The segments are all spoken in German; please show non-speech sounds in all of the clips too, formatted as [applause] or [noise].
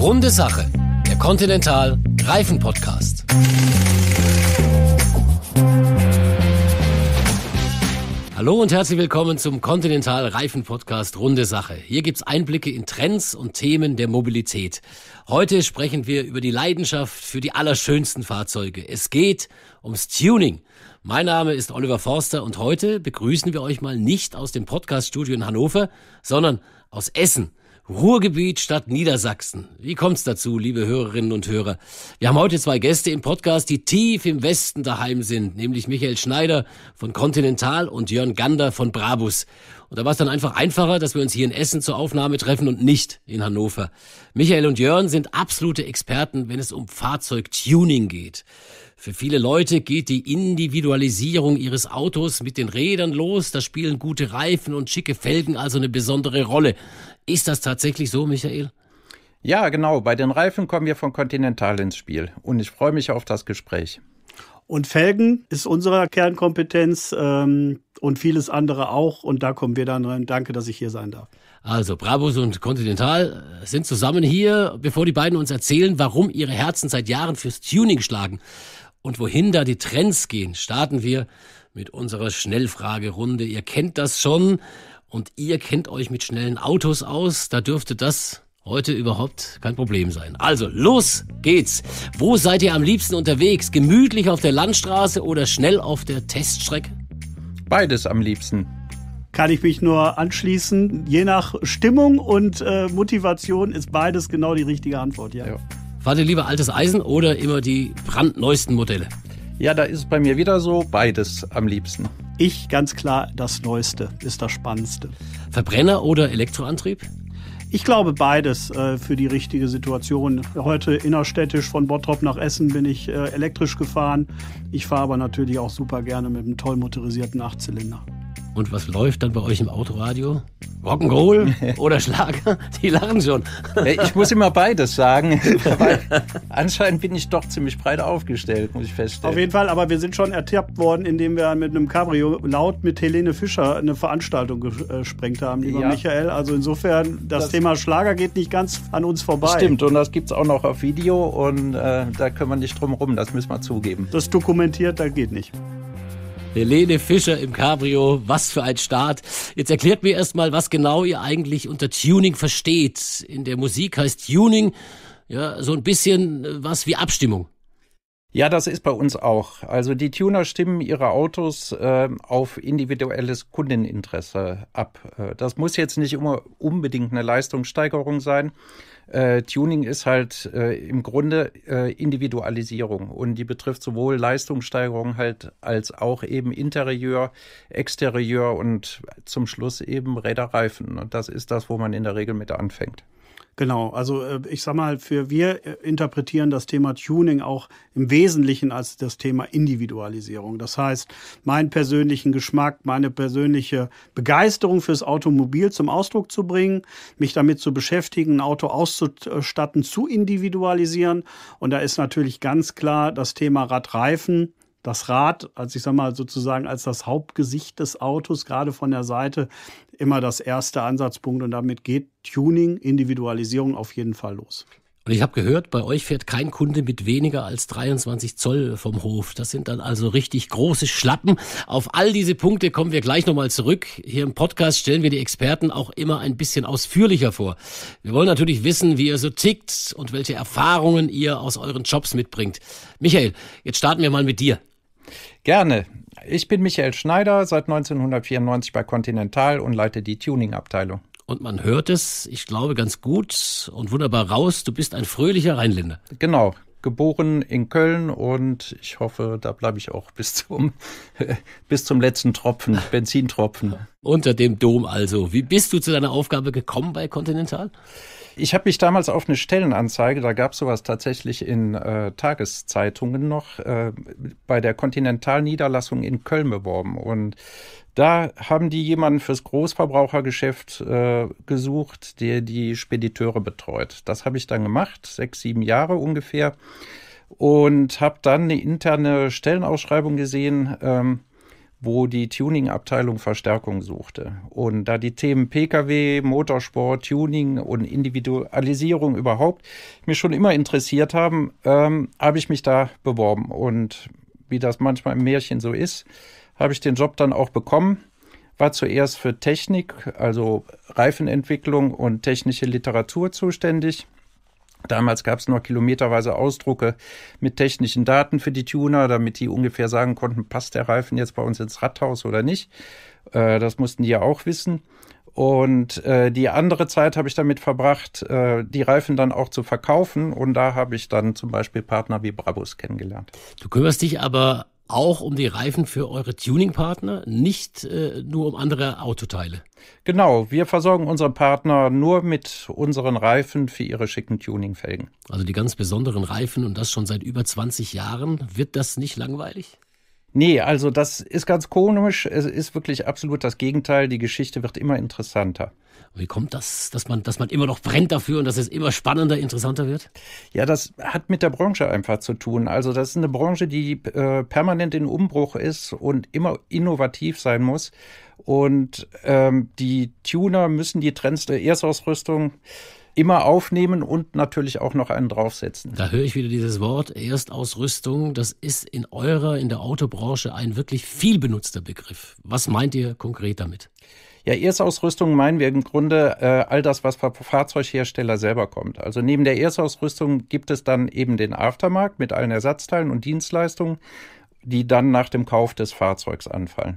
Runde Sache, der Continental Reifen Podcast. Hallo und herzlich willkommen zum Continental Reifen Podcast Runde Sache. Hier gibt es Einblicke in Trends und Themen der Mobilität. Heute sprechen wir über die Leidenschaft für die allerschönsten Fahrzeuge. Es geht ums Tuning. Mein Name ist Oliver Forster und heute begrüßen wir euch mal nicht aus dem Podcaststudio in Hannover, sondern aus Essen. Ruhrgebiet statt Niedersachsen. Wie kommt's dazu, liebe Hörerinnen und Hörer? Wir haben heute zwei Gäste im Podcast, die tief im Westen daheim sind, nämlich Michael Schneider von Continental und Jörn Gander von Brabus. Und da war es dann einfach einfacher, dass wir uns hier in Essen zur Aufnahme treffen und nicht in Hannover. Michael und Jörn sind absolute Experten, wenn es um Fahrzeugtuning geht. Für viele Leute geht die Individualisierung ihres Autos mit den Rädern los. Da spielen gute Reifen und schicke Felgen also eine besondere Rolle. Ist das tatsächlich so, Michael? Ja, genau. Bei den Reifen kommen wir von Continental ins Spiel. Und ich freue mich auf das Gespräch. Und Felgen ist unsere Kernkompetenz ähm, und vieles andere auch. Und da kommen wir dann rein. Danke, dass ich hier sein darf. Also, Brabus und Continental sind zusammen hier, bevor die beiden uns erzählen, warum ihre Herzen seit Jahren fürs Tuning schlagen. Und wohin da die Trends gehen, starten wir mit unserer Schnellfragerunde. Ihr kennt das schon und ihr kennt euch mit schnellen Autos aus. Da dürfte das heute überhaupt kein Problem sein. Also, los geht's. Wo seid ihr am liebsten unterwegs? Gemütlich auf der Landstraße oder schnell auf der Teststrecke? Beides am liebsten. Kann ich mich nur anschließen. Je nach Stimmung und äh, Motivation ist beides genau die richtige Antwort, ja. ja. Warte lieber altes Eisen oder immer die brandneuesten Modelle? Ja, da ist es bei mir wieder so, beides am liebsten. Ich ganz klar, das Neueste ist das Spannendste. Verbrenner oder Elektroantrieb? Ich glaube beides äh, für die richtige Situation. Heute innerstädtisch von Bottrop nach Essen bin ich äh, elektrisch gefahren. Ich fahre aber natürlich auch super gerne mit einem toll motorisierten Achtzylinder. Und was läuft dann bei euch im Autoradio? Rock'n'Roll [laughs] oder Schlager? Die lachen schon. ich muss immer beides sagen. [laughs] anscheinend bin ich doch ziemlich breit aufgestellt, muss ich feststellen. Auf jeden Fall, aber wir sind schon ertappt worden, indem wir mit einem Cabrio laut mit Helene Fischer eine Veranstaltung gesprengt haben, lieber ja. Michael. Also insofern, das, das, Thema Schlager geht nicht ganz an uns vorbei. Stimmt, und das gibt es auch noch auf Video und äh, da können wir nicht drum rum, das müssen wir zugeben. Das dokumentiert, da geht nicht. Helene Fischer im Cabrio, was für ein Start. Jetzt erklärt mir erstmal, was genau ihr eigentlich unter Tuning versteht. In der Musik heißt Tuning ja so ein bisschen äh, was wie Abstimmung. Ja, das ist bei uns auch. Also die Tuner stimmen ihre Autos äh, auf individuelles Kundeninteresse ab. Äh, das muss jetzt nicht immer unbedingt eine Leistungssteigerung sein. Äh, Tuning ist halt äh, im Grunde äh, Individualisierung und die betrifft sowohl Leistungssteigerung halt als auch eben Interieur, Exterieur und zum Schluss eben Räderreifen. Und das ist das, wo man in der Regel mit anfängt. Genau, also äh, ich sag mal, für wir äh, interpretieren das Thema Tuning auch im Wesentlichen als das Thema Individualisierung. Das heißt, meinen persönlichen Geschmack, meine persönliche Begeisterung fürs Automobil zum Ausdruck zu bringen, mich damit zu beschäftigen, ein Auto auszustatten, zu individualisieren. Und da ist natürlich ganz klar das Thema Radreifen das Rad, als ich sag mal sozusagen als das Hauptgesicht des Autos, gerade von der Seite, immer das erste Ansatzpunkt. Und damit geht Tuning, Individualisierung auf jeden Fall los. Und ich habe gehört, bei euch fährt kein Kunde mit weniger als 23 Zoll vom Hof. Das sind dann also richtig große Schlappen. Auf all diese Punkte kommen wir gleich nochmal zurück. Hier im Podcast stellen wir die Experten auch immer ein bisschen ausführlicher vor. Wir wollen natürlich wissen, wie ihr so tickt und welche Erfahrungen ihr aus euren Jobs mitbringt. Michael, jetzt starten wir mal mit dir. Gerne. Ich bin Michael Schneider, seit 1994 bei Continental und leite die Tuning-Abteilung. Und man hört es, ich glaube, ganz gut und wunderbar raus. Du bist ein fröhlicher Rheinländer. Genau, geboren in Köln und ich hoffe, da bleibe ich auch bis zum, [laughs] bis zum letzten Tropfen, Benzintropfen. Unter dem Dom also. Wie bist du zu deiner Aufgabe gekommen bei Continental? ich habe mich damals auf eine Stellenanzeige, da gab es sowas tatsächlich in äh, Tageszeitungen noch, äh, bei der Kontinentalniederlassung in Köln beworben. Und da haben die jemanden fürs Großverbrauchergeschäft äh, gesucht, der die Spediteure betreut. Das habe ich dann gemacht, sechs, sieben Jahre ungefähr. Und habe dann eine interne Stellenausschreibung gesehen. Ähm, wo die Tuning-Abteilung Verstärkung suchte. Und da die Themen Pkw, Motorsport, Tuning und Individualisierung überhaupt mich schon immer interessiert haben, ähm, habe ich mich da beworben. Und wie das manchmal im Märchen so ist, habe ich den Job dann auch bekommen. War zuerst für Technik, also Reifenentwicklung und technische Literatur zuständig Damals gab es noch kilometerweise Ausdrucke mit technischen Daten für die Tuner, damit die ungefähr sagen konnten, passt der Reifen jetzt bei uns ins Radhaus oder nicht. Äh, das mussten die ja auch wissen. Und äh, die andere Zeit habe ich damit verbracht, äh, die Reifen dann auch zu verkaufen. Und da habe ich dann zum Beispiel Partner wie Brabus kennengelernt. Du kümmerst dich aber auch um die Reifen für eure Tuningpartner, nicht äh, nur um andere Autoteile. Genau, wir versorgen unsere Partner nur mit unseren Reifen für ihre schicken Tuningfelgen. Also die ganz besonderen Reifen und das schon seit über 20 Jahren. Wird das nicht langweilig? Nee, also das ist ganz komisch. Es ist wirklich absolut das Gegenteil. Die Geschichte wird immer interessanter. Wie kommt das, dass man, dass man immer noch brennt dafür und dass es immer spannender, interessanter wird? Ja, das hat mit der Branche einfach zu tun. Also das ist eine Branche, die äh, permanent in Umbruch ist und immer innovativ sein muss. Und ähm, die Tuner müssen die Trends der Erstausrüstung immer aufnehmen und natürlich auch noch einen draufsetzen. Da höre ich wieder dieses Wort Erstausrüstung. Das ist in eurer, in der Autobranche ein wirklich viel benutzter Begriff. Was meint ihr konkret damit? Ja, Erstausrüstung meinen wir im Grunde äh, all das, was vom Fahrzeughersteller selber kommt. Also neben der Erstausrüstung gibt es dann eben den Aftermarkt mit allen Ersatzteilen und Dienstleistungen, die dann nach dem Kauf des Fahrzeugs anfallen.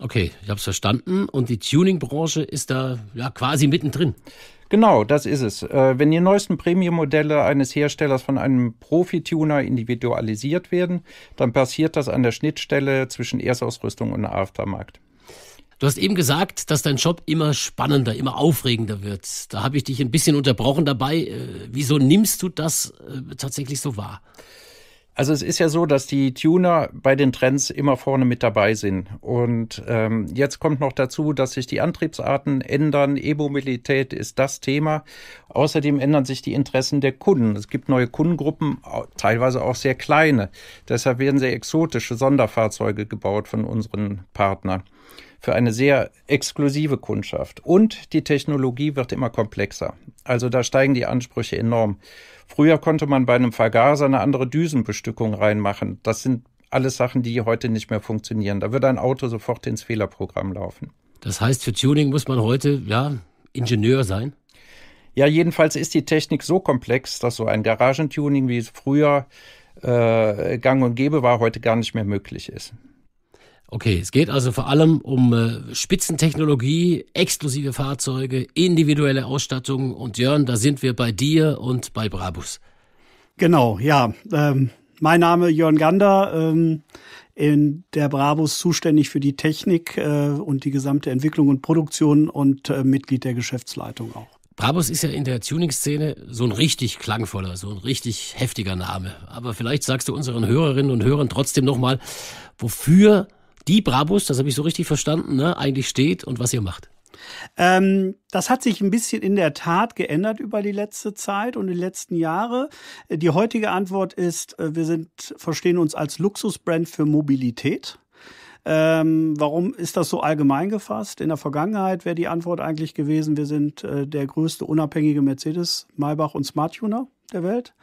Okay, ich habe es verstanden. Und die Tuning-Branche ist da ja quasi mittendrin. Genau, das ist es. Äh, wenn die neuesten Premium-Modelle eines Herstellers von einem Profi-Tuner individualisiert werden, dann passiert das an der Schnittstelle zwischen Erstausrüstung und Aftermarkt. Du hast eben gesagt, dass dein Job immer spannender, immer aufregender wird. Da habe ich dich ein bisschen unterbrochen dabei. Äh, wieso nimmst du das äh, tatsächlich so wahr? Also es ist ja so, dass die Tuner bei den Trends immer vorne mit dabei sind. Und ähm, jetzt kommt noch dazu, dass sich die Antriebsarten ändern. E-Mobilität ist das Thema. Außerdem ändern sich die Interessen der Kunden. Es gibt neue Kundengruppen, teilweise auch sehr kleine. Deshalb werden sehr exotische Sonderfahrzeuge gebaut von unseren Partnern für eine sehr exklusive Kundschaft. Und die Technologie wird immer komplexer. Also da steigen die Ansprüche enorm. Früher konnte man bei einem Vergaser eine andere Düsenbestückung reinmachen. Das sind alles Sachen, die heute nicht mehr funktionieren. Da würde ein Auto sofort ins Fehlerprogramm laufen. Das heißt, für Tuning muss man heute, ja, Ingenieur sein? Ja, jedenfalls ist die Technik so komplex, dass so ein Garagentuning, wie es früher äh, gang und gäbe war, heute gar nicht mehr möglich ist. Okay, es geht also vor allem um äh, Spitzentechnologie, exklusive Fahrzeuge, individuelle Ausstattung und Jörn, da sind wir bei dir und bei Brabus. Genau, ja. Ähm, mein Name Jörn Gander, ähm, in der Brabus zuständig für die Technik äh, und die gesamte Entwicklung und Produktion und äh, Mitglied der Geschäftsleitung auch. Brabus ist ja in der Tuning-Szene so ein richtig klangvoller, so ein richtig heftiger Name. Aber vielleicht sagst du unseren Hörerinnen und Hörern trotzdem nochmal, wofür die Brabus, das habe ich so richtig verstanden, ne, eigentlich steht und was ihr macht. Ähm, das hat sich ein bisschen in der Tat geändert über die letzte Zeit und die letzten Jahre. Die heutige Antwort ist, äh, wir sind, verstehen uns als Luxusbrand für Mobilität. Ähm, warum ist das so allgemein gefasst? In der Vergangenheit wäre die Antwort eigentlich gewesen, wir sind äh, der größte unabhängige Mercedes, Maybach und Smart Tuner der Welt.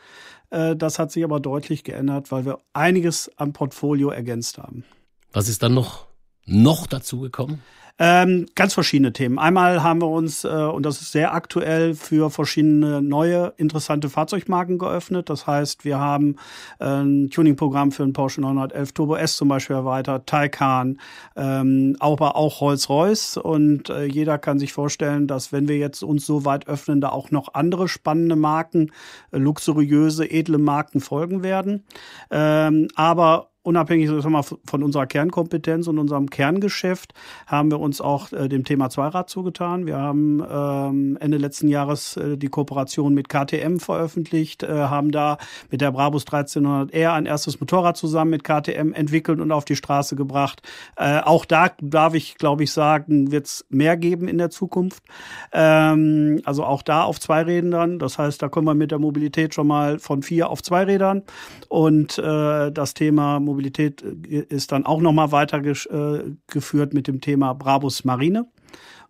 Äh, das hat sich aber deutlich geändert, weil wir einiges am Portfolio ergänzt haben. Was ist dann noch, noch dazu gekommen? Ähm, ganz verschiedene Themen. Einmal haben wir uns, äh, und das ist sehr aktuell, für verschiedene neue interessante Fahrzeugmarken geöffnet. Das heißt, wir haben äh, ein Tuningprogramm für den Porsche 911 Turbo S zum Beispiel erweitert, Taycan, ähm, aber auch Rolls-Royce. Und äh, jeder kann sich vorstellen, dass wenn wir jetzt uns so weit öffnen, da auch noch andere spannende Marken, äh, luxuriöse, edle Marken folgen werden. Ähm, aber unabhängig mal, von unserer Kernkompetenz und unserem Kerngeschäft haben wir uns auch äh, dem Thema Zweirad zugetan. Wir haben ähm, Ende letzten Jahres äh, die Kooperation mit KTM veröffentlicht, äh, haben da mit der Brabus 1300R ein erstes Motorrad zusammen mit KTM entwickelt und auf die Straße gebracht. Äh, auch da darf ich, glaube ich, sagen, wird es mehr geben in der Zukunft. Ähm, also auch da auf zwei Rädern. Das heißt, da kommen wir mit der Mobilität schon mal von vier auf zwei Rädern. Und äh, das Thema Mobilität äh, ist dann auch nochmal weitergeführt äh, mit dem Thema Brabus Marine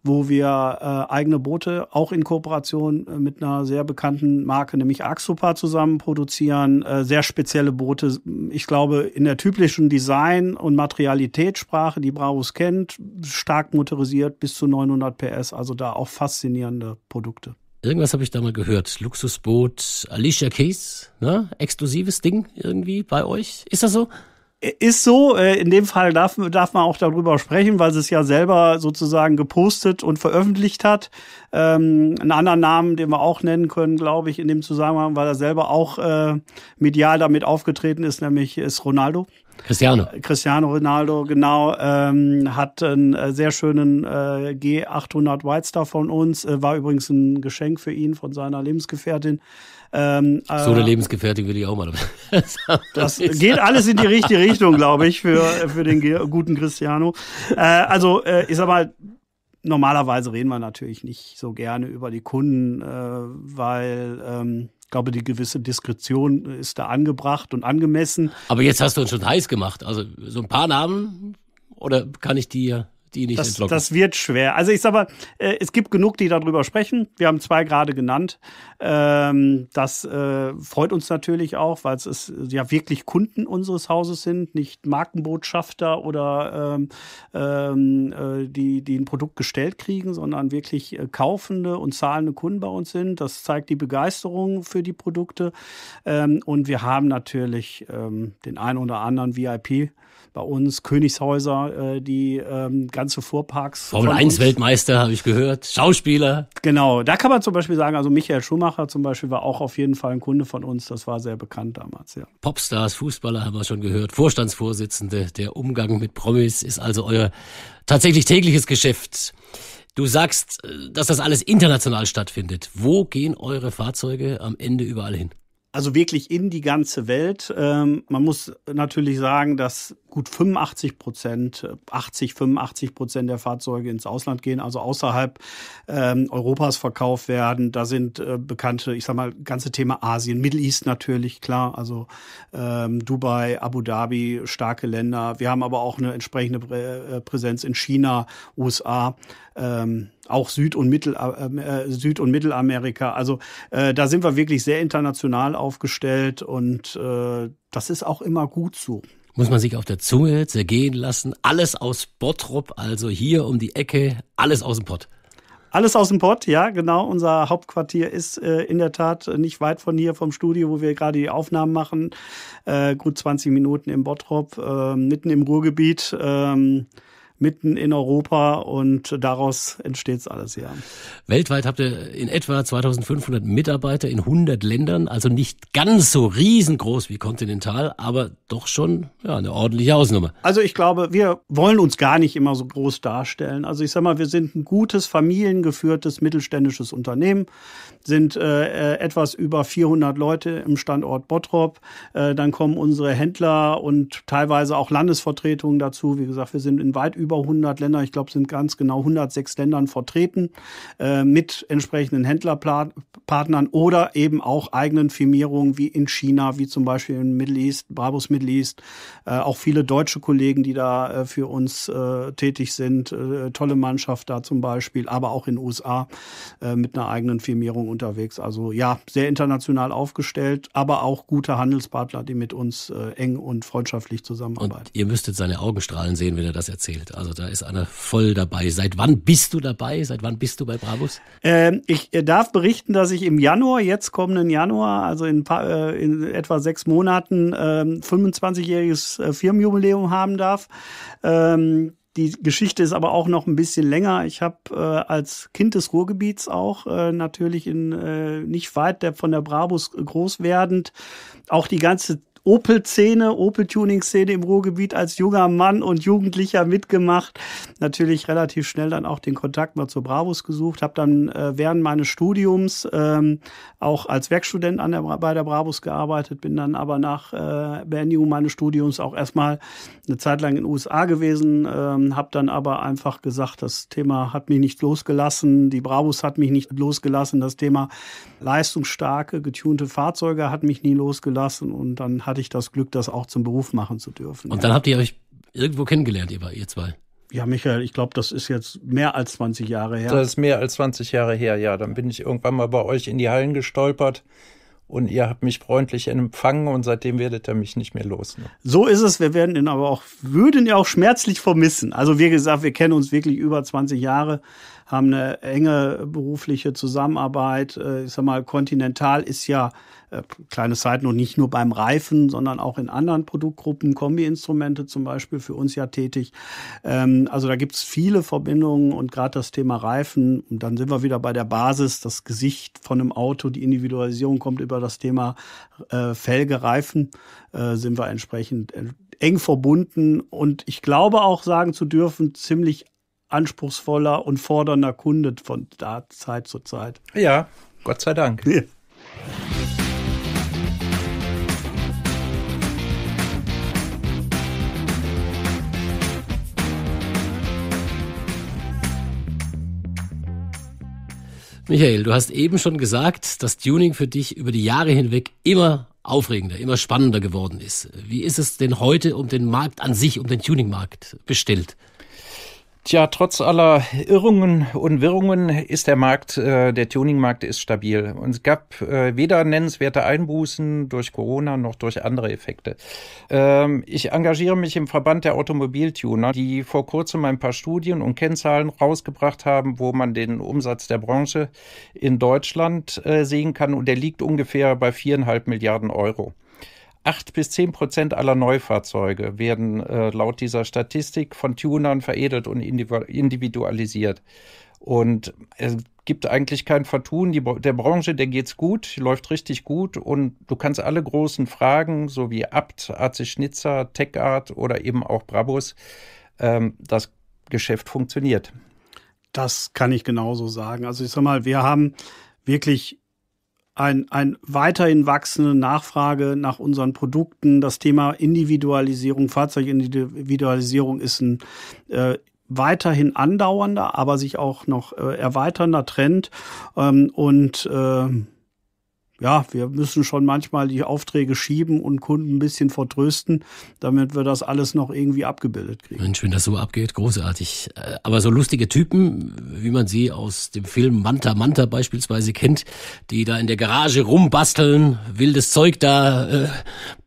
wo wir äh, eigene Boote auch in Kooperation äh, mit einer sehr bekannten Marke, nämlich Axopa, zusammen produzieren. Äh, sehr spezielle Boote. Ich glaube, in der typischen Design- und Materialitätssprache, die Brabus kennt, stark motorisiert bis zu 900 PS. Also da auch faszinierende Produkte. Irgendwas habe ich da mal gehört. Luxusboot, Alicia Keys, ne? Exklusives Ding irgendwie bei euch. Ist das so? ist so. Äh, in dem Fall darf, darf man auch darüber sprechen, weil sie es ja selber sozusagen gepostet und veröffentlicht hat. Ähm, einen anderen Namen, den wir auch nennen können, glaube ich, in dem Zusammenhang, weil er selber auch äh, medial damit aufgetreten ist, nämlich äh, ist Ronaldo. Cristiano. Äh, Cristiano Ronaldo, genau, ähm, hat einen sehr schönen äh, G800 White Star von uns, äh, war übrigens ein Geschenk für ihn von seiner Lebensgefährtin. Ähm, so eine äh, Lebensgefährtin will ich auch mal. [laughs] das geht alles in die richtige Richtung, glaube ich, für, für den guten Cristiano. Äh, also, äh, ich sag mal, normalerweise reden wir natürlich nicht so gerne über die Kunden, äh, weil ähm, ich glaube, die gewisse Diskretion ist da angebracht und angemessen. Aber jetzt hast du uns schon heiß gemacht. Also so ein paar Namen oder kann ich die die nicht das, entlocken. Das wird schwer. Also ich sage mal, äh, es gibt genug, die darüber sprechen. Wir haben zwei gerade genannt. Ähm, das äh, freut uns natürlich auch, weil es ja wirklich Kunden unseres Hauses sind, nicht Markenbotschafter oder ähm, ähm, äh, die, die ein Produkt gestellt kriegen, sondern wirklich äh, kaufende und zahlende Kunden bei uns sind. Das zeigt die Begeisterung für die Produkte. Ähm, und wir haben natürlich ähm, den einen oder anderen VIP bei uns, Königshäuser, äh, die ähm, ganze Fuhrparks. Formel 1 Weltmeister, habe ich gehört. Schauspieler. Genau, da kann man zum Beispiel sagen, also Michael Schumacher zum Beispiel war auch auf jeden Fall ein Kunde von uns. Das war sehr bekannt damals, ja. Popstars, Fußballer haben wir schon gehört, Vorstandsvorsitzende. Der Umgang mit Promis ist also euer tatsächlich tägliches Geschäft. Du sagst, äh, dass das alles international stattfindet. Wo gehen eure Fahrzeuge am Ende überall hin? Also wirklich in die ganze Welt. Ähm, man muss natürlich sagen, dass gut 85 Prozent, 80, äh, 85 Prozent der Fahrzeuge ins Ausland gehen, also außerhalb ähm, Europas verkauft werden. Da sind äh, bekannte, ich sag mal, ganze Thema Asien, Middle East natürlich, klar, also ähm, Dubai, Abu Dhabi, starke Länder. Wir haben aber auch eine entsprechende Prä äh, Präsenz in China, USA. Ähm, auch Süd- und, Mittel, äh, äh, Süd und Mittelamerika. Also äh, da sind wir wirklich sehr international aufgestellt und äh, das ist auch immer gut so muss man sich auf der Zunge zergehen lassen. Alles aus Bottrop, also hier um die Ecke, alles aus dem Pott. Alles aus dem Pott, ja, genau. Unser Hauptquartier ist äh, in der Tat nicht weit von hier vom Studio, wo wir gerade die Aufnahmen machen. Äh, gut 20 Minuten im Bottrop, äh, mitten im Ruhrgebiet. Ähm, mitten in Europa und daraus entsteht's alles, ja. Weltweit habt ihr in etwa 2500 Mitarbeiter in 100 Ländern, also nicht ganz so riesengroß wie Continental, aber doch schon ja, eine ordentliche Ausnummer. Also ich glaube, wir wollen uns gar nicht immer so groß darstellen. Also ich sag mal, wir sind ein gutes, familiengeführtes mittelständisches Unternehmen sind äh, äh, etwas über 400 Leute im Standort Bottrop. Äh, dann kommen unsere Händler und teilweise auch Landesvertretungen dazu. Wie gesagt, wir sind in weit über 100 Ländern. Ich glaube, sind ganz genau 106 Ländern vertreten äh, mit entsprechenden Händlerpartnern oder eben auch eigenen Firmierungen wie in China, wie zum Beispiel im Middle East, Brabus Middle East. Äh, auch viele deutsche Kollegen, die da äh, für uns tätig sind. tolle Mannschaft da zum Beispiel, aber auch in den USA mit einer eigenen Firmierung unterwegs. Also ja, sehr international aufgestellt, aber auch gute Handelspartner, die mit uns äh, eng und freundschaftlich zusammenarbeiten. Und ihr müsstet seine Augenstrahlen sehen, wenn er das erzählt. Also da ist einer voll dabei. Seit wann bist du dabei? Seit wann bist du bei Brabus? Ähm, ich äh, darf berichten, dass ich im Januar, jetzt kommenden Januar, also in, äh, in etwa sechs Monaten, ähm, äh, 25-jähriges Firmenjubiläum haben darf. Ähm, die Geschichte ist aber auch noch ein bisschen länger. Ich habe äh, als Kind des Ruhrgebiets auch äh, natürlich in, äh, nicht weit der, von der Brabus äh, groß werdend auch die ganze Opel-Szene, Opel-Tuning-Szene im Ruhrgebiet als junger Mann und Jugendlicher mitgemacht. Natürlich relativ schnell dann auch den Kontakt mal zur Bravos gesucht. Habe dann äh, während meines Studiums ähm, auch als Werkstudent an der, bei der Brabus gearbeitet. Bin dann aber nach äh, Beendigung meines Studiums auch erstmal eine Zeit lang in den USA gewesen. Ähm, habe dann aber einfach gesagt, das Thema hat mich nicht losgelassen. Die Brabus hat mich nicht losgelassen. Das Thema leistungsstarke, getunte Fahrzeuge hat mich nie losgelassen. Und dann hatte hatte ich das Glück, das auch zum Beruf machen zu dürfen. Und dann habt ihr euch irgendwo kennengelernt, ihr, ihr zwei? Ja, Michael, ich glaube, das ist jetzt mehr als 20 Jahre her. Das ist mehr als 20 Jahre her, ja. Dann bin ich irgendwann mal bei euch in die Hallen gestolpert und ihr habt mich freundlich empfangen und seitdem werdet ihr mich nicht mehr los. Ne? So ist es. Wir werden ihn aber auch, würden ihn auch schmerzlich vermissen. Also wie gesagt, wir kennen uns wirklich über 20 Jahre, haben eine enge berufliche Zusammenarbeit. Äh, ich sag mal, Continental ist ja äh, kleine Zeit noch nicht nur beim Reifen, sondern auch in anderen Produktgruppen, Kombi-Instrumente zum Beispiel für uns ja tätig. Ähm, also da gibt es viele Verbindungen und gerade das Thema Reifen, und dann sind wir wieder bei der Basis, das Gesicht von einem Auto, die Individualisierung kommt über das Thema äh, Felge, Reifen, äh, sind wir entsprechend äh, eng verbunden und ich glaube auch sagen zu dürfen, ziemlich anspruchsvoller und fordernder Kunde von da Zeit zu Zeit. Ja, Gott sei Dank. Ja. Michael, du hast eben schon gesagt, dass Tuning für dich über die Jahre hinweg immer aufregender, immer spannender geworden ist. Wie ist es denn heute um den Markt an sich, um den Tuningmarkt bestellt? Tja, trotz aller Irrungen und Wirrungen ist der Markt, äh, der Tuningmarkt ist stabil. Und es gab äh, weder nennenswerte Einbußen durch Corona noch durch andere Effekte. Ähm, ich engagiere mich im Verband der Automobiltuner, die vor kurzem ein paar Studien und Kennzahlen rausgebracht haben, wo man den Umsatz der Branche in Deutschland äh, sehen kann. Und der liegt ungefähr bei viereinhalb Milliarden Euro. 8 bis 10 Prozent aller Neufahrzeuge werden äh, laut dieser Statistik von Tunern veredelt und individualisiert. Und es gibt eigentlich kein Vertun. Die, der Branche, der geht's gut, läuft richtig gut und du kannst alle großen Fragen, so wie Abt, AC Schnitzer, TechArt oder eben auch Brabus, ähm, das Geschäft funktioniert. Das kann ich genauso sagen. Also ich sag mal, wir haben wirklich ein, ein weiterhin wachsende Nachfrage nach unseren Produkten. Das Thema Individualisierung, Fahrzeugindividualisierung ist ein äh, weiterhin andauernder, aber sich auch noch äh, erweiternder Trend. Ähm, und äh, ja, wir müssen schon manchmal die Aufträge schieben und Kunden ein bisschen vertrösten, damit wir das alles noch irgendwie abgebildet kriegen. Mensch, wenn das so abgeht, großartig. Äh, aber so lustige Typen, wie man sie aus dem Film Manta Manta beispielsweise kennt, die da in der Garage rumbasteln, wildes Zeug da äh,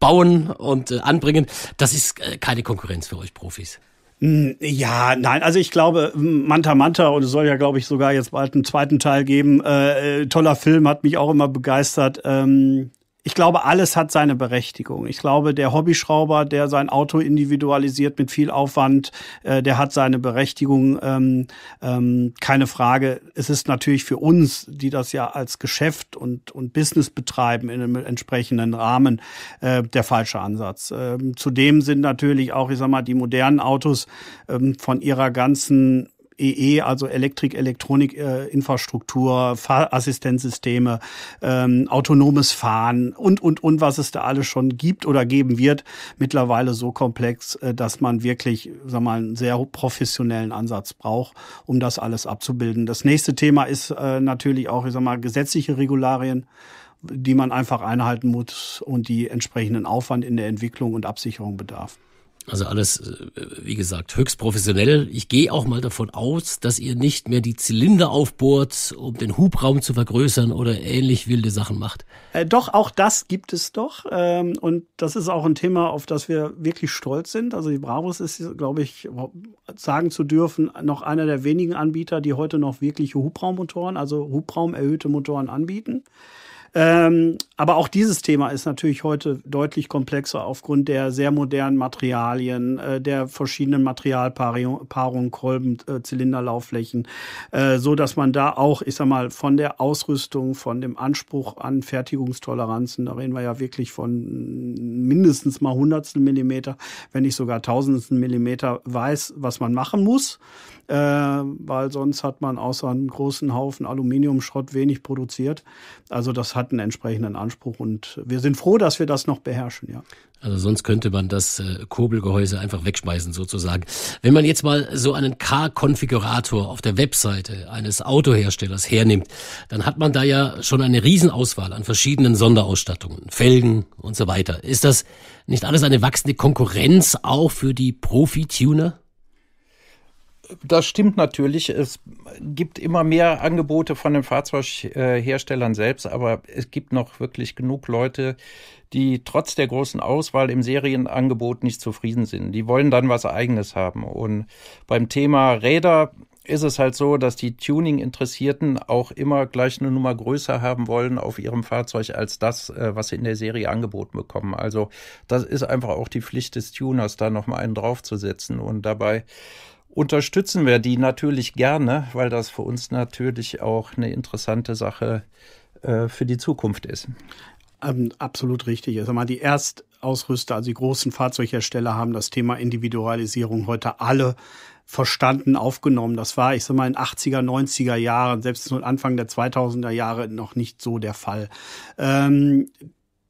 bauen und äh, anbringen, das ist äh, keine Konkurrenz für euch Profis. Hm, ja, nein, also ich glaube, hm, Manta Manta, und es soll ja, glaube ich, sogar jetzt bald einen zweiten Teil geben, äh, äh toller Film, hat mich auch immer begeistert. Ähm, ich glaube, alles hat seine Berechtigung. Ich glaube, der Hobbyschrauber, der sein Auto individualisiert mit viel Aufwand, äh, der hat seine Berechtigung. Ähm, ähm, keine Frage. Es ist natürlich für uns, die das ja als Geschäft und, und Business betreiben in einem entsprechenden Rahmen, äh, der falsche Ansatz. Ähm, zudem sind natürlich auch, ich sag mal, die modernen Autos ähm, von ihrer ganzen EE, e, also Elektrik, Elektronik, äh, Infrastruktur, Fahrassistenzsysteme, ähm, autonomes Fahren und, und, und, was es da alles schon gibt oder geben wird, mittlerweile so komplex, äh, dass man wirklich, sag mal, einen sehr professionellen Ansatz braucht, um das alles abzubilden. Das nächste Thema ist äh, natürlich auch, ich sag mal, gesetzliche Regularien die man einfach einhalten muss und die entsprechenden Aufwand in der Entwicklung und Absicherung bedarf. Also alles, äh, wie gesagt, höchst professionell. Ich gehe auch mal davon aus, dass ihr nicht mehr die Zylinder aufbohrt, um den Hubraum zu vergrößern oder ähnlich wilde Sachen macht. Äh, doch, auch das gibt es doch. Ähm, und das ist auch ein Thema, auf das wir wirklich stolz sind. Also die Bravos ist, glaube ich, sagen zu dürfen, noch einer der wenigen Anbieter, die heute noch wirkliche Hubraummotoren, also Hubraum erhöhte Motoren anbieten. Ähm, aber auch dieses Thema ist natürlich heute deutlich komplexer aufgrund der sehr modernen Materialien, äh, der verschiedenen Materialpaarungen, Kolben, äh, Zylinderlaufflächen, äh, so dass man da auch, ich sag mal, von der Ausrüstung, von dem Anspruch an Fertigungstoleranzen, da reden wir ja wirklich von mindestens mal hundertstel Millimeter, wenn nicht sogar tausendstel Millimeter weiß, was man machen muss äh, weil sonst hat man außer einem großen Haufen Aluminiumschrott wenig produziert. Also das hat einen entsprechenden Anspruch und wir sind froh, dass wir das noch beherrschen, ja. Also sonst könnte man das äh, Kurbelgehäuse einfach wegschmeißen sozusagen. Wenn man jetzt mal so einen k konfigurator auf der Webseite eines Autoherstellers hernimmt, dann hat man da ja schon eine Riesenauswahl an verschiedenen Sonderausstattungen, Felgen und so weiter. Ist das nicht alles eine wachsende Konkurrenz auch für die Profi-Tuner? das stimmt natürlich. Es gibt immer mehr Angebote von den Fahrzeugherstellern selbst, aber es gibt noch wirklich genug Leute, die trotz der großen Auswahl im Serienangebot nicht zufrieden sind. Die wollen dann was Eigenes haben. Und beim Thema Räder ist es halt so, dass die Tuning-Interessierten auch immer gleich eine Nummer größer haben wollen auf ihrem Fahrzeug als das, äh, was sie in der Serie angeboten bekommen. Also das ist einfach auch die Pflicht des Tuners, da nochmal einen draufzusetzen und dabei unterstützen wir die natürlich gerne, weil das für uns natürlich auch eine interessante Sache äh, für die Zukunft ist. Ähm, absolut richtig. Also mal die Erstausrüster, also die großen Fahrzeughersteller haben das Thema Individualisierung heute alle verstanden, aufgenommen. Das war, ich sag mal, in 80er, 90er Jahren, selbst Anfang der 2000er Jahre noch nicht so der Fall. Ähm,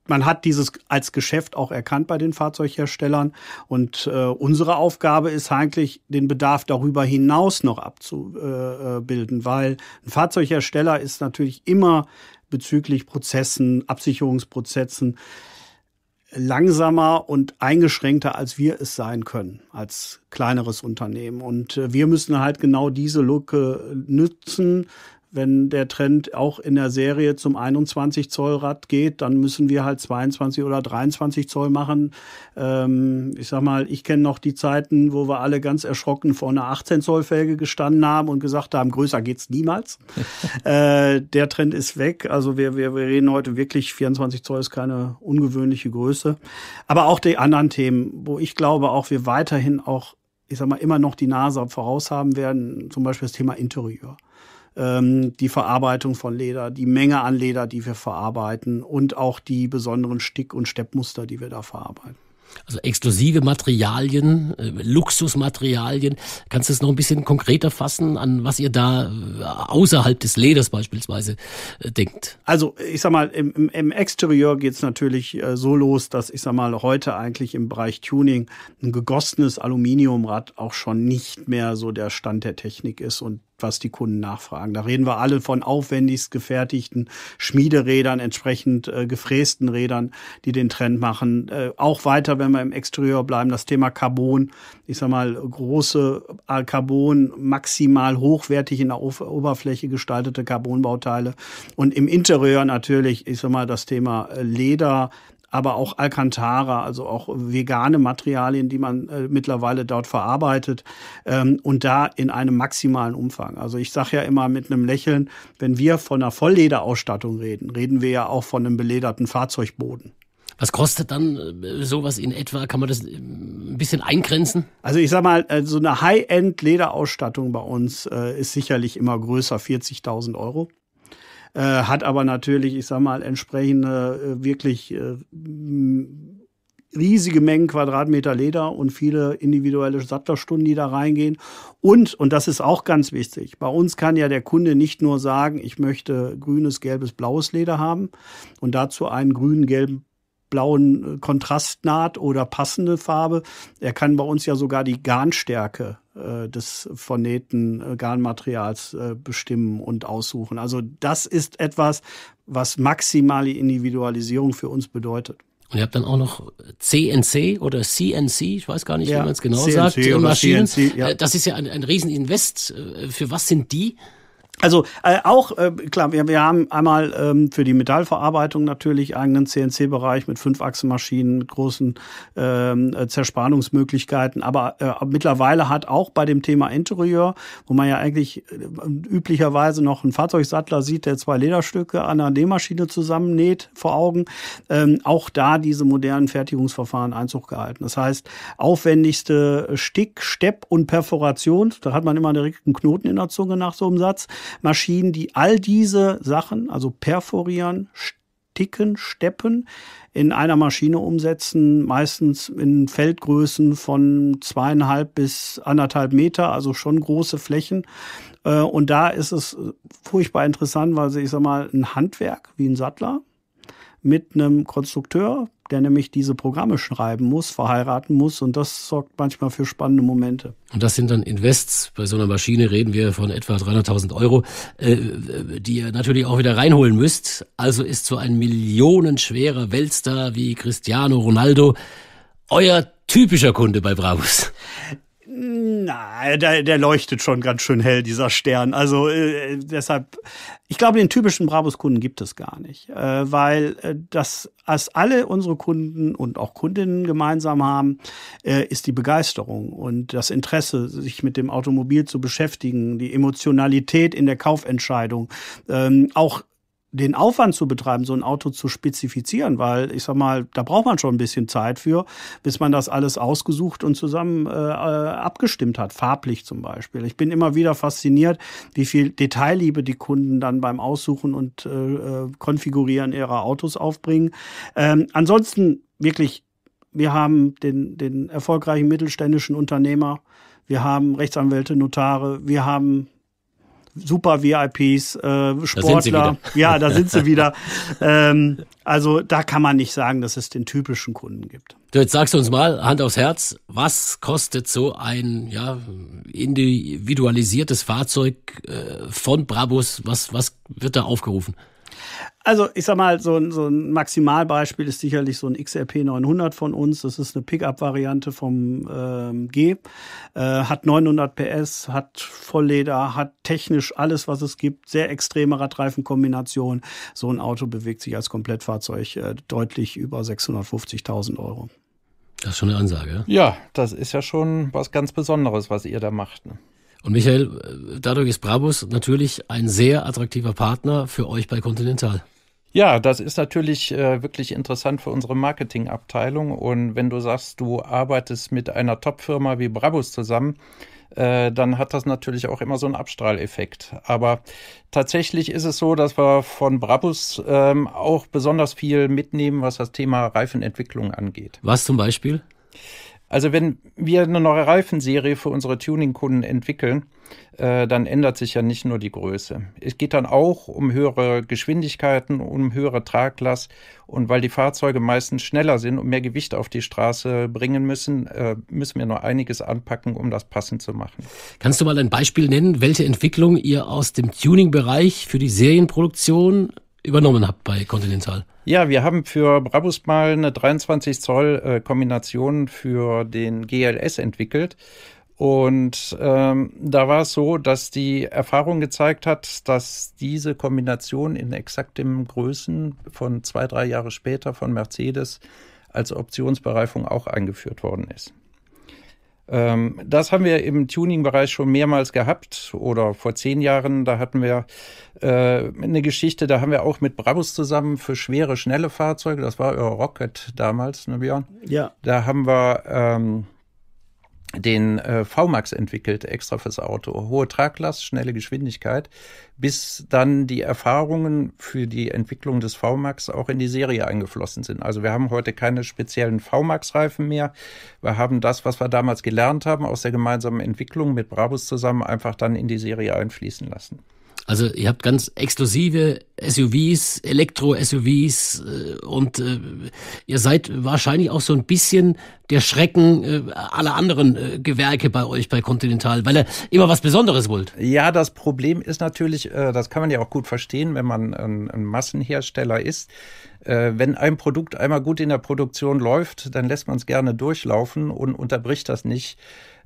man hat dieses als Geschäft auch erkannt bei den Fahrzeugherstellern. Und äh, unsere Aufgabe ist eigentlich, den Bedarf darüber hinaus noch abzubilden, äh, äh, weil ein Fahrzeughersteller ist natürlich immer bezüglich Prozessen, Absicherungsprozessen langsamer und eingeschränkter, als wir es sein können, als kleineres Unternehmen. Und äh, wir müssen halt genau diese Lücke nützen, wenn der Trend auch in der Serie zum 21 Zoll Rad geht, dann müssen wir halt 22 oder 23 Zoll machen. Ähm, ich sag mal, ich kenne noch die Zeiten, wo wir alle ganz erschrocken vor einer 18 Zoll Felge gestanden haben und gesagt haben, größer geht's niemals. [laughs] äh, der Trend ist weg. Also wir, wir, wir reden heute wirklich 24 Zoll ist keine ungewöhnliche Größe. Aber auch die anderen Themen, wo ich glaube, auch wir weiterhin auch ich sag mal, immer noch die Nase voraus haben werden, zum Beispiel das Thema Interieur ähm, die Verarbeitung von Leder, die Menge an Leder, die wir verarbeiten und auch die besonderen Stick- und Steppmuster, die wir da verarbeiten. Also exklusive Materialien, äh, Luxusmaterialien. Kannst du es noch ein bisschen konkreter fassen, an was ihr da äh, außerhalb des Leders beispielsweise äh, denkt? Also ich sag mal, im, im Exterieur geht es natürlich so los, dass ich sag mal, heute eigentlich im Bereich Tuning ein gegossenes Aluminiumrad auch schon nicht mehr so der Stand der Technik ist und was die Kunden nachfragen. Da reden wir alle von aufwendigst gefertigten Schmiederädern, entsprechend äh, gefrästen Rädern, die den Trend machen. Äh, auch weiter, wenn wir im Exterieur bleiben, das Thema Carbon. Ich sag mal, große äh, Carbon, maximal hochwertig in der Oberfläche gestaltete Carbonbauteile. Und im Interieur natürlich, ich sag mal, das Thema äh, Leder, aber auch Alcantara, also auch vegane Materialien, die man äh, mittlerweile dort verarbeitet ähm, und da in einem maximalen Umfang. Also ich sage ja immer mit einem Lächeln, wenn wir von einer Volllederausstattung reden, reden wir ja auch von einem belederten Fahrzeugboden. Was kostet dann äh, sowas in etwa? Kann man das äh, ein bisschen eingrenzen? Also ich sag mal, äh, so eine High-End-Lederausstattung bei uns ist sicherlich immer größer, 40.000 Euro. Äh, hat aber natürlich, ich sag mal, entsprechende äh, wirklich äh, riesige Mengen Quadratmeter Leder und viele individuelle Sattlerstunden, die da reingehen. Und, und das ist auch ganz wichtig, bei uns kann ja der Kunde nicht nur sagen, ich möchte grünes, gelbes, blaues Leder haben und dazu einen grünen, gelben, blauen äh, Kontrastnaht oder passende Farbe. Er kann bei uns ja sogar die Garnstärke äh, des vernähten äh, Garnmaterials äh, bestimmen und aussuchen. Also das ist etwas, was maximale Individualisierung für uns bedeutet. Und ihr habt dann auch noch CNC oder CNC, ich weiß gar nicht, ja, wie man es genau CNC sagt, Maschinen. CNC, ja. Äh, das ist ja ein, ein Rieseninvest. Für was sind die? Also äh, auch, äh, klar, wir, wir haben einmal ähm, für die Metallverarbeitung natürlich eigenen CNC-Bereich mit Fünfachsenmaschinen, mit großen ähm, äh, Zerspannungsmöglichkeiten. Aber äh, mittlerweile hat auch bei dem Thema Interieur, wo man ja eigentlich äh, üblicherweise noch einen Fahrzeugsattler sieht, der zwei Lederstücke an einer Nähmaschine zusammennäht vor Augen, ähm, auch da diese modernen Fertigungsverfahren Einzug gehalten. Das heißt, aufwendigste Stick, Stepp und Perforation, da hat man immer direkt einen Knoten in der Zunge nach so einem Satz, Maschinen, die all diese Sachen, also perforieren, sticken, Steppen in einer Maschine umsetzen, meistens in Feldgrößen von zweieinhalb bis anderthalb Meter, also schon große Flächen. Äh, und da ist es furchtbar interessant, weil sie, ich sag mal, ein Handwerk wie ein Sattler mit einem Konstrukteur, der nämlich diese Programme schreiben muss, verheiraten muss und das sorgt manchmal für spannende Momente. Und das sind dann Invests. Bei so einer Maschine reden wir von etwa 300.000 Euro, äh, die ihr natürlich auch wieder reinholen müsst. Also ist so ein millionenschwerer Weltstar wie Cristiano Ronaldo euer typischer Kunde bei Brabus. Na, der, der leuchtet schon ganz schön hell, dieser Stern. Also äh, deshalb, ich glaube, den typischen Brabus-Kunden gibt es gar nicht, äh, weil äh, das, was alle unsere Kunden und auch Kundinnen gemeinsam haben, äh, ist die Begeisterung und das Interesse, sich mit dem Automobil zu beschäftigen, die Emotionalität in der Kaufentscheidung, ähm, auch den Aufwand zu betreiben, so ein Auto zu spezifizieren, weil ich sag mal, da braucht man schon ein bisschen Zeit für, bis man das alles ausgesucht und zusammen äh, äh abgestimmt hat, farblich zum Beispiel. Ich bin immer wieder fasziniert, wie viel Detailliebe die Kunden dann beim Aussuchen und äh, äh, Konfigurieren ihrer Autos aufbringen. Ähm, ansonsten wirklich, wir haben den, den erfolgreichen mittelständischen Unternehmer, wir haben Rechtsanwälte, Notare, wir haben super VIPs, äh, Sportler. Da ja, da sind sie wieder. [laughs] ähm, also da kann man nicht sagen, dass es den typischen Kunden gibt. Du, jetzt sagst du uns mal, Hand aufs Herz, was kostet so ein ja, individualisiertes Fahrzeug äh, von Brabus? Was, was wird da aufgerufen? Also ich sag mal, so ein, so ein Maximalbeispiel ist sicherlich so ein XRP 900 von uns. Das ist eine Pickup-Variante vom ähm, G. Äh, hat 900 PS, hat Vollleder, hat technisch alles, was es gibt. Sehr extreme Radreifenkombination. So ein Auto bewegt sich als Komplettfahrzeug äh, deutlich über 650.000 Euro. Das ist schon eine Ansage. Ja? das ist ja schon was ganz Besonderes, was ihr da macht. Ne? Und Michael, äh, dadurch ist Brabus natürlich ein sehr attraktiver Partner für euch bei Continental. Ja, das ist natürlich äh, wirklich interessant für unsere Marketingabteilung. Und wenn du sagst, du arbeitest mit einer Top-Firma wie Brabus zusammen, äh, dann hat das natürlich auch immer so einen Abstrahleffekt. Aber tatsächlich ist es so, dass wir von Brabus ähm, auch besonders viel mitnehmen, was das Thema Reifenentwicklung angeht. Was zum Beispiel? Also wenn wir eine neue Reifenserie für unsere Tuning-Kunden entwickeln, äh, dann ändert sich ja nicht nur die Größe. Es geht dann auch um höhere Geschwindigkeiten, um höhere Traglast und weil die Fahrzeuge meistens schneller sind und mehr Gewicht auf die Straße bringen müssen, äh, müssen wir noch einiges anpacken, um das passend zu machen. Kannst du mal ein Beispiel nennen, welche Entwicklung ihr aus dem Tuning-Bereich für die Serienproduktion übernommen habt bei Continental. Ja, wir haben für Brabus mal eine 23 Zoll äh, Kombination für den GLS entwickelt. Und ähm, da war es so, dass die Erfahrung gezeigt hat, dass diese Kombination in exaktem Größen von zwei, drei Jahre später von Mercedes als Optionsbereifung auch eingeführt worden ist. Ähm, das haben wir im Tuning-Bereich schon mehrmals gehabt oder vor zehn Jahren, da hatten wir äh, eine Geschichte, da haben wir auch mit Brabus zusammen für schwere, schnelle Fahrzeuge, das war euer Rocket damals, ne Björn? Ja. Da haben wir ähm, den äh, VMAX entwickelt, extra fürs Auto. Hohe Traglast, schnelle Geschwindigkeit, bis dann die Erfahrungen für die Entwicklung des VMAX auch in die Serie eingeflossen sind. Also wir haben heute keine speziellen VMAX-Reifen mehr. Wir haben das, was wir damals gelernt haben aus der gemeinsamen Entwicklung mit Brabus zusammen, einfach dann in die Serie einfließen lassen. Also ihr habt ganz exklusive SUVs, Elektro-SUVs äh, und äh, ihr seid wahrscheinlich auch so ein bisschen der Schrecken äh, aller anderen äh, Gewerke bei euch bei Continental, weil ihr immer was Besonderes wollt. Ja, das Problem ist natürlich, äh, das kann man ja auch gut verstehen, wenn man ein, ein Massenhersteller ist. Äh, wenn ein Produkt einmal gut in der Produktion läuft, dann lässt man es gerne durchlaufen und unterbricht das nicht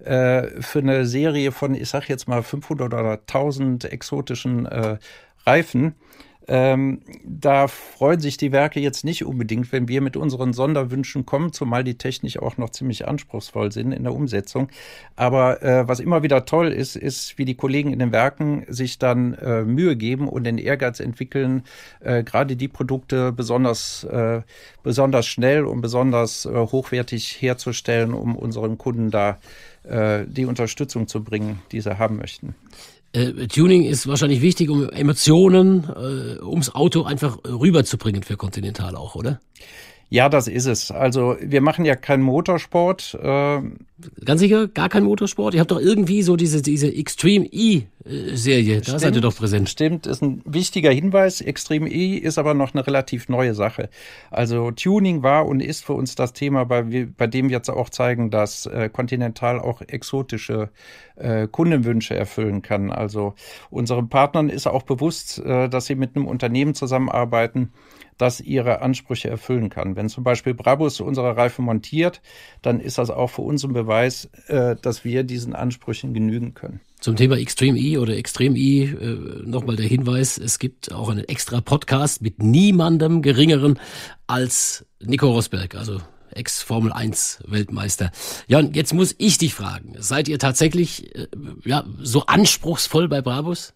äh, für eine Serie von, ich sag jetzt mal 500 oder 1000 exotischen äh, Reifen. Ähm, da freuen sich die Werke jetzt nicht unbedingt, wenn wir mit unseren Sonderwünschen kommen, zumal die technisch auch noch ziemlich anspruchsvoll sind in der Umsetzung. Aber äh, was immer wieder toll ist, ist, wie die Kollegen in den Werken sich dann äh, Mühe geben und den Ehrgeiz entwickeln, äh, gerade die Produkte besonders, äh, besonders schnell und besonders äh, hochwertig herzustellen, um unseren Kunden da äh, äh, die Unterstützung zu bringen, die sie haben möchten. Äh, Tuning ist wahrscheinlich wichtig, um Emotionen äh, ums Auto einfach rüberzubringen für Continental auch, oder? Ja, das ist es. Also wir machen ja keinen Motorsport. Ähm, Ganz sicher, gar kein Motorsport. Ihr habt doch irgendwie so diese, diese Extreme E-Serie. Äh, da seid ihr doch präsent. Stimmt, ist ein wichtiger Hinweis. Extreme E ist aber noch eine relativ neue Sache. Also Tuning war und ist für uns das Thema, bei, bei dem wir jetzt auch zeigen, dass äh, Continental auch exotische äh, Kundenwünsche erfüllen kann. Also unseren Partnern ist auch bewusst, äh, dass sie mit einem Unternehmen zusammenarbeiten, das ihre Ansprüche erfüllen kann. Wenn zum Beispiel Brabus unsere Reifen montiert, dann ist das auch für uns ein Beweis Beweis, äh, dass wir diesen Ansprüchen genügen können. Zum Thema Extreme E oder Extreme E äh, nochmal der Hinweis, es gibt auch einen extra Podcast mit niemandem geringeren als Nico Rosberg, also Ex-Formel 1 Weltmeister. Jan, jetzt muss ich dich fragen, seid ihr tatsächlich äh, ja, so anspruchsvoll bei Brabus?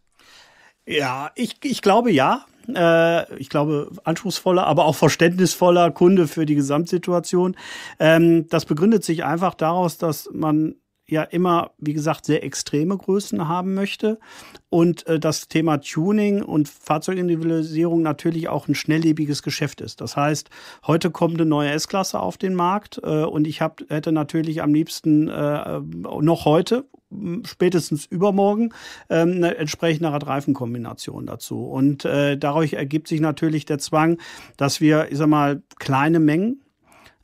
Ja, ich, ich glaube ja äh, ich glaube, anspruchsvoller, aber auch verständnisvoller Kunde für die Gesamtsituation. Ähm, das begründet sich einfach daraus, dass man ja immer, wie gesagt, sehr extreme Größen haben möchte. Und äh, das Thema Tuning und Fahrzeugindividualisierung natürlich auch ein schnelllebiges Geschäft ist. Das heißt, heute kommt eine neue S-Klasse auf den Markt äh, und ich hab, hätte natürlich am liebsten äh, noch heute spätestens übermorgen ähm, eine entsprechende Radreifenkombination dazu. Und äh, dadurch ergibt sich natürlich der Zwang, dass wir, ich sag mal, kleine Mengen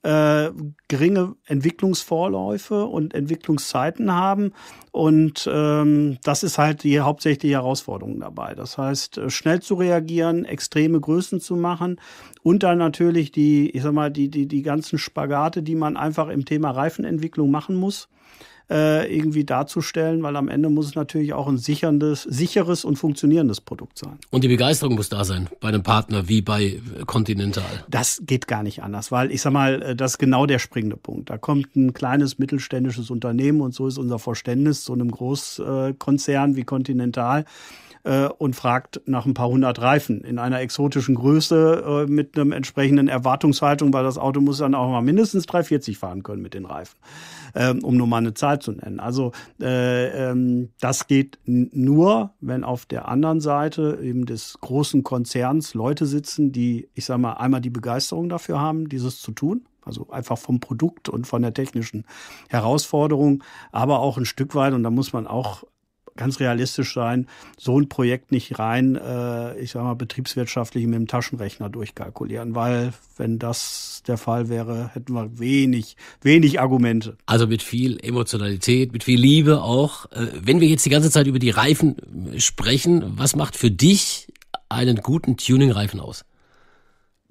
äh, geringe Entwicklungsvorläufe und Entwicklungszeiten haben. Und ähm, das ist halt die hauptsächliche Herausforderung dabei. Das heißt, äh, schnell zu reagieren, extreme Größen zu machen und dann natürlich die, ich sag mal, die, die, die ganzen Spagate, die man einfach im Thema Reifenentwicklung machen muss äh, irgendwie darzustellen, weil am Ende muss es natürlich auch ein sicherndes, sicheres und funktionierendes Produkt sein. Und die Begeisterung muss da sein bei einem Partner wie bei äh, Continental. Das geht gar nicht anders, weil ich sag mal, äh, das ist genau der springende Punkt. Da kommt ein kleines mittelständisches Unternehmen und so ist unser Verständnis zu einem Großkonzern äh, wie Continental äh, und fragt nach ein paar hundert Reifen in einer exotischen Größe äh, mit einem entsprechenden Erwartungshaltung, weil das Auto muss dann auch mal mindestens 340 fahren können mit den Reifen, ähm, um nur mal eine Zahl zu nennen. Also äh, ähm, das geht nur, wenn auf der anderen Seite eben des großen Konzerns Leute sitzen, die, ich sage mal, einmal die Begeisterung dafür haben, dieses zu tun also einfach vom Produkt und von der technischen Herausforderung, aber auch ein Stück weit, und da muss man auch ganz realistisch sein, so ein Projekt nicht rein, äh, ich sag mal, betriebswirtschaftlich mit dem Taschenrechner durchkalkulieren, weil wenn das der Fall wäre, hätten wir wenig, wenig Argumente. Also mit viel Emotionalität, mit viel Liebe auch. Äh, wenn wir jetzt die ganze Zeit über die Reifen äh, sprechen, was macht für dich einen guten Tuning-Reifen aus?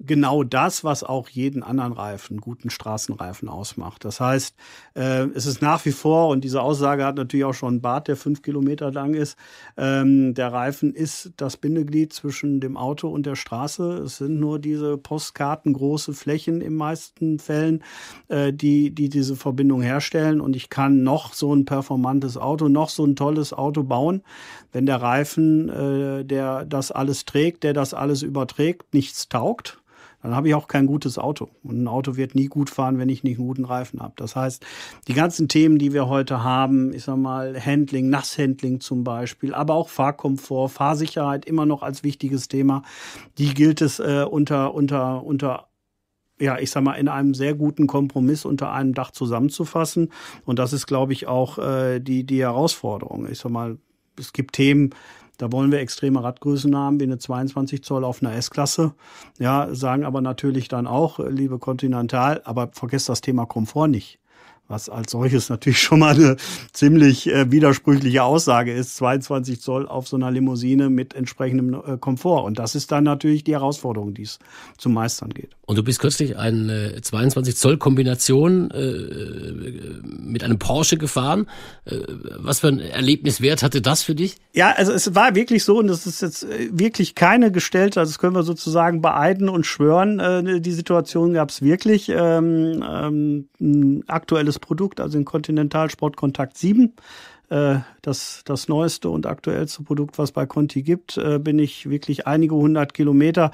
genau das, was auch jeden anderen Reifen, guten Straßenreifen ausmacht. Das heißt, äh, es ist nach wie vor, und diese Aussage hat natürlich auch schon einen Bart, der fünf Kilometer lang ist, ähm, der Reifen ist das Bindeglied zwischen dem Auto und der Straße. Es sind nur diese postkartengroße Flächen in meisten Fällen, äh, die, die diese Verbindung herstellen. Und ich kann noch so ein performantes Auto, noch so ein tolles Auto bauen, wenn der Reifen, äh, der das alles trägt, der das alles überträgt, nichts taugt dann habe ich auch kein gutes Auto. Und ein Auto wird nie gut fahren, wenn ich nicht einen guten Reifen habe. Das heißt, die ganzen Themen, die wir heute haben, ich sag mal, Handling, Nasshandling zum Beispiel, aber auch Fahrkomfort, Fahrsicherheit immer noch als wichtiges Thema, die gilt es äh, unter, unter, unter ja, ich sag mal, in einem sehr guten Kompromiss unter einem Dach zusammenzufassen. Und das ist, glaube ich, auch äh, die, die Herausforderung. Ich sag mal, es gibt Themen, da wollen wir extreme Radgrößen haben, wie eine 22 Zoll auf einer S-Klasse. Ja, sagen aber natürlich dann auch, liebe Continental, aber vergesst das Thema Komfort nicht was als solches natürlich [laughs] schon mal eine ziemlich äh, widersprüchliche Aussage ist, 22 Zoll auf so einer Limousine mit entsprechendem äh, Komfort. Und das ist dann natürlich die Herausforderung, die es zu meistern geht. Und du bist kürzlich eine äh, 22 Zoll Kombination äh, mit einem Porsche gefahren. Äh, was für ein Erlebniswert hatte das für dich? Ja, also es war wirklich so und das ist jetzt äh, wirklich keine gestellte, also das können wir sozusagen beeiden und schwören. die Situation gab es wirklich. Ähm, ähm, ein aktuelles Produkt, also den Kontinentalsportkontakt 7. Äh, das, das neueste und aktuellste Produkt, was bei Conti gibt, äh, bin ich wirklich einige hundert Kilometer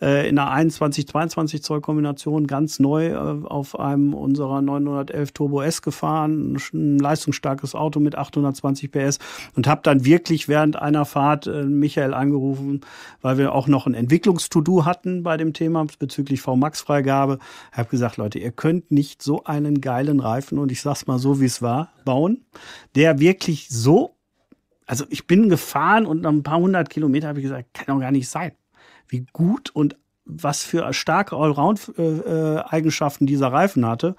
äh, in einer 21-22 Zoll Kombination ganz neu äh, auf einem unserer 911 Turbo S gefahren, ein leistungsstarkes Auto mit 820 PS und habe dann wirklich während einer Fahrt äh, Michael angerufen, weil wir auch noch ein Entwicklungs-To-Do hatten bei dem Thema bezüglich v max freigabe Ich habe gesagt, Leute, ihr könnt nicht so einen geilen Reifen und ich sag's mal so, wie es war, bauen, der wirklich wirklich so, also ich bin gefahren und nach ein paar hundert Kilometer habe ich gesagt, kann doch gar nicht sein. Wie gut und was für starke Allround-Eigenschaften dieser Reifen hatte.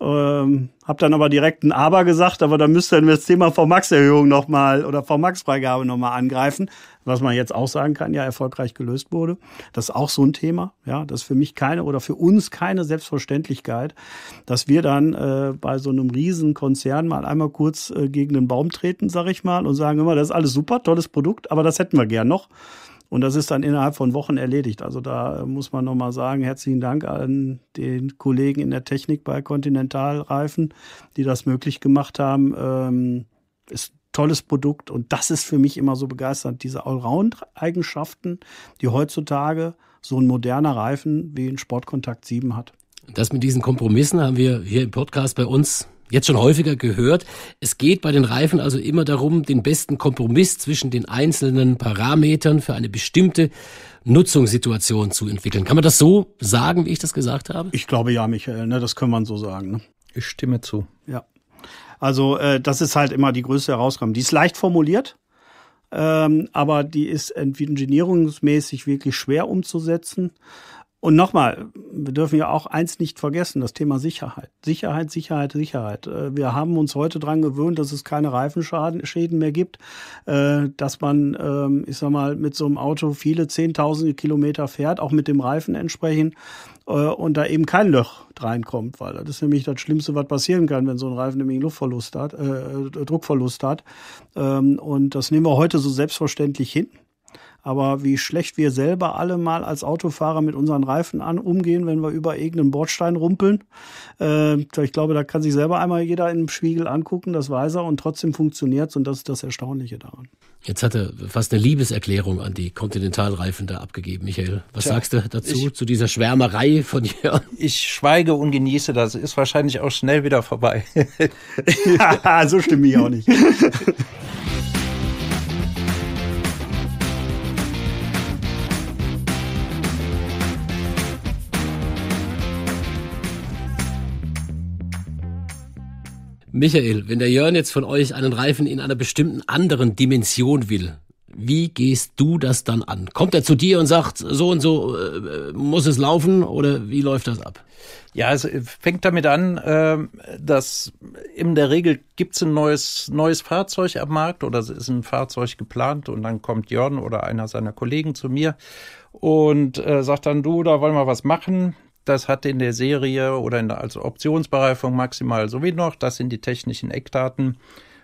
Ähm, hab dann aber direkt ein Aber gesagt, aber dann müsste wir das Thema VMAX-Erhöhung nochmal oder VMAX-Freigabe nochmal angreifen was man jetzt auch sagen kann, ja, erfolgreich gelöst wurde. Das ist auch so ein Thema. Ja, das ist für mich keine oder für uns keine Selbstverständlichkeit, dass wir dann äh, bei so einem riesen Konzern mal einmal kurz äh, gegen den Baum treten, sag ich mal, und sagen immer, das ist alles super, tolles Produkt, aber das hätten wir gern noch. Und das ist dann innerhalb von Wochen erledigt. Also da äh, muss man nochmal sagen, herzlichen Dank an den Kollegen in der Technik bei Continental Reifen, die das möglich gemacht haben. Ähm, ist tolles Produkt. Und das ist für mich immer so begeisternd, diese Allround-Eigenschaften, die heutzutage so ein moderner Reifen wie ein Sportkontakt 7 hat. Das mit diesen Kompromissen haben wir hier im Podcast bei uns jetzt schon häufiger gehört. Es geht bei den Reifen also immer darum, den besten Kompromiss zwischen den einzelnen Parametern für eine bestimmte Nutzungssituation zu entwickeln. Kann man das so sagen, wie ich das gesagt habe? Ich glaube ja, Michael, ne, das kann man so sagen. Ne? Ich stimme zu. Ja. Also äh, das ist halt immer die größte Herausgabe. Die ist leicht formuliert, ähm, aber die ist ingenierungsmäßig wirklich schwer umzusetzen. Und nochmal, wir dürfen ja auch eins nicht vergessen, das Thema Sicherheit. Sicherheit, Sicherheit, Sicherheit. Äh, wir haben uns heute dran gewöhnt, dass es keine Reifenschäden mehr gibt, äh, dass man, ähm, ich sag mal, mit so einem Auto viele Zehntausende Kilometer fährt, auch mit dem Reifen entsprechend, äh, und da eben kein Loch reinkommt, weil das ist nämlich das Schlimmste, was passieren kann, wenn so ein Reifen nämlich Luftverlust hat, äh, Druckverlust hat. Ähm, und das nehmen wir heute so selbstverständlich hin. Aber wie schlecht wir selber alle mal als Autofahrer mit unseren Reifen an umgehen, wenn wir über irgendeinen Bordstein rumpeln. Äh, ich glaube, da kann sich selber einmal jeder im Spiegel angucken, das weiß er, und trotzdem funktioniert es und das ist das Erstaunliche daran. Jetzt hat er fast eine Liebeserklärung an die Kontinentalreifen da abgegeben, Michael. Was Tja, sagst du dazu, ich, zu dieser Schwärmerei von Jörn? [laughs] Ich schweige und genieße das. Ist wahrscheinlich auch schnell wieder vorbei. [laughs] ja, so stimme ich auch nicht. [laughs] Michael, wenn der Jörn jetzt von euch einen Reifen in einer bestimmten anderen Dimension will, wie gehst du das dann an? Kommt er zu dir und sagt, so und so äh, muss es laufen oder wie läuft das ab? Ja, es fängt damit an, äh, dass in der Regel gibt es ein neues, neues Fahrzeug am Markt oder es ist ein Fahrzeug geplant und dann kommt Jörn oder einer seiner Kollegen zu mir und äh, sagt dann, du, da wollen wir was machen das hat in der Serie oder in der, als Optionsbereifung maximal so wie noch. Das sind die technischen Eckdaten.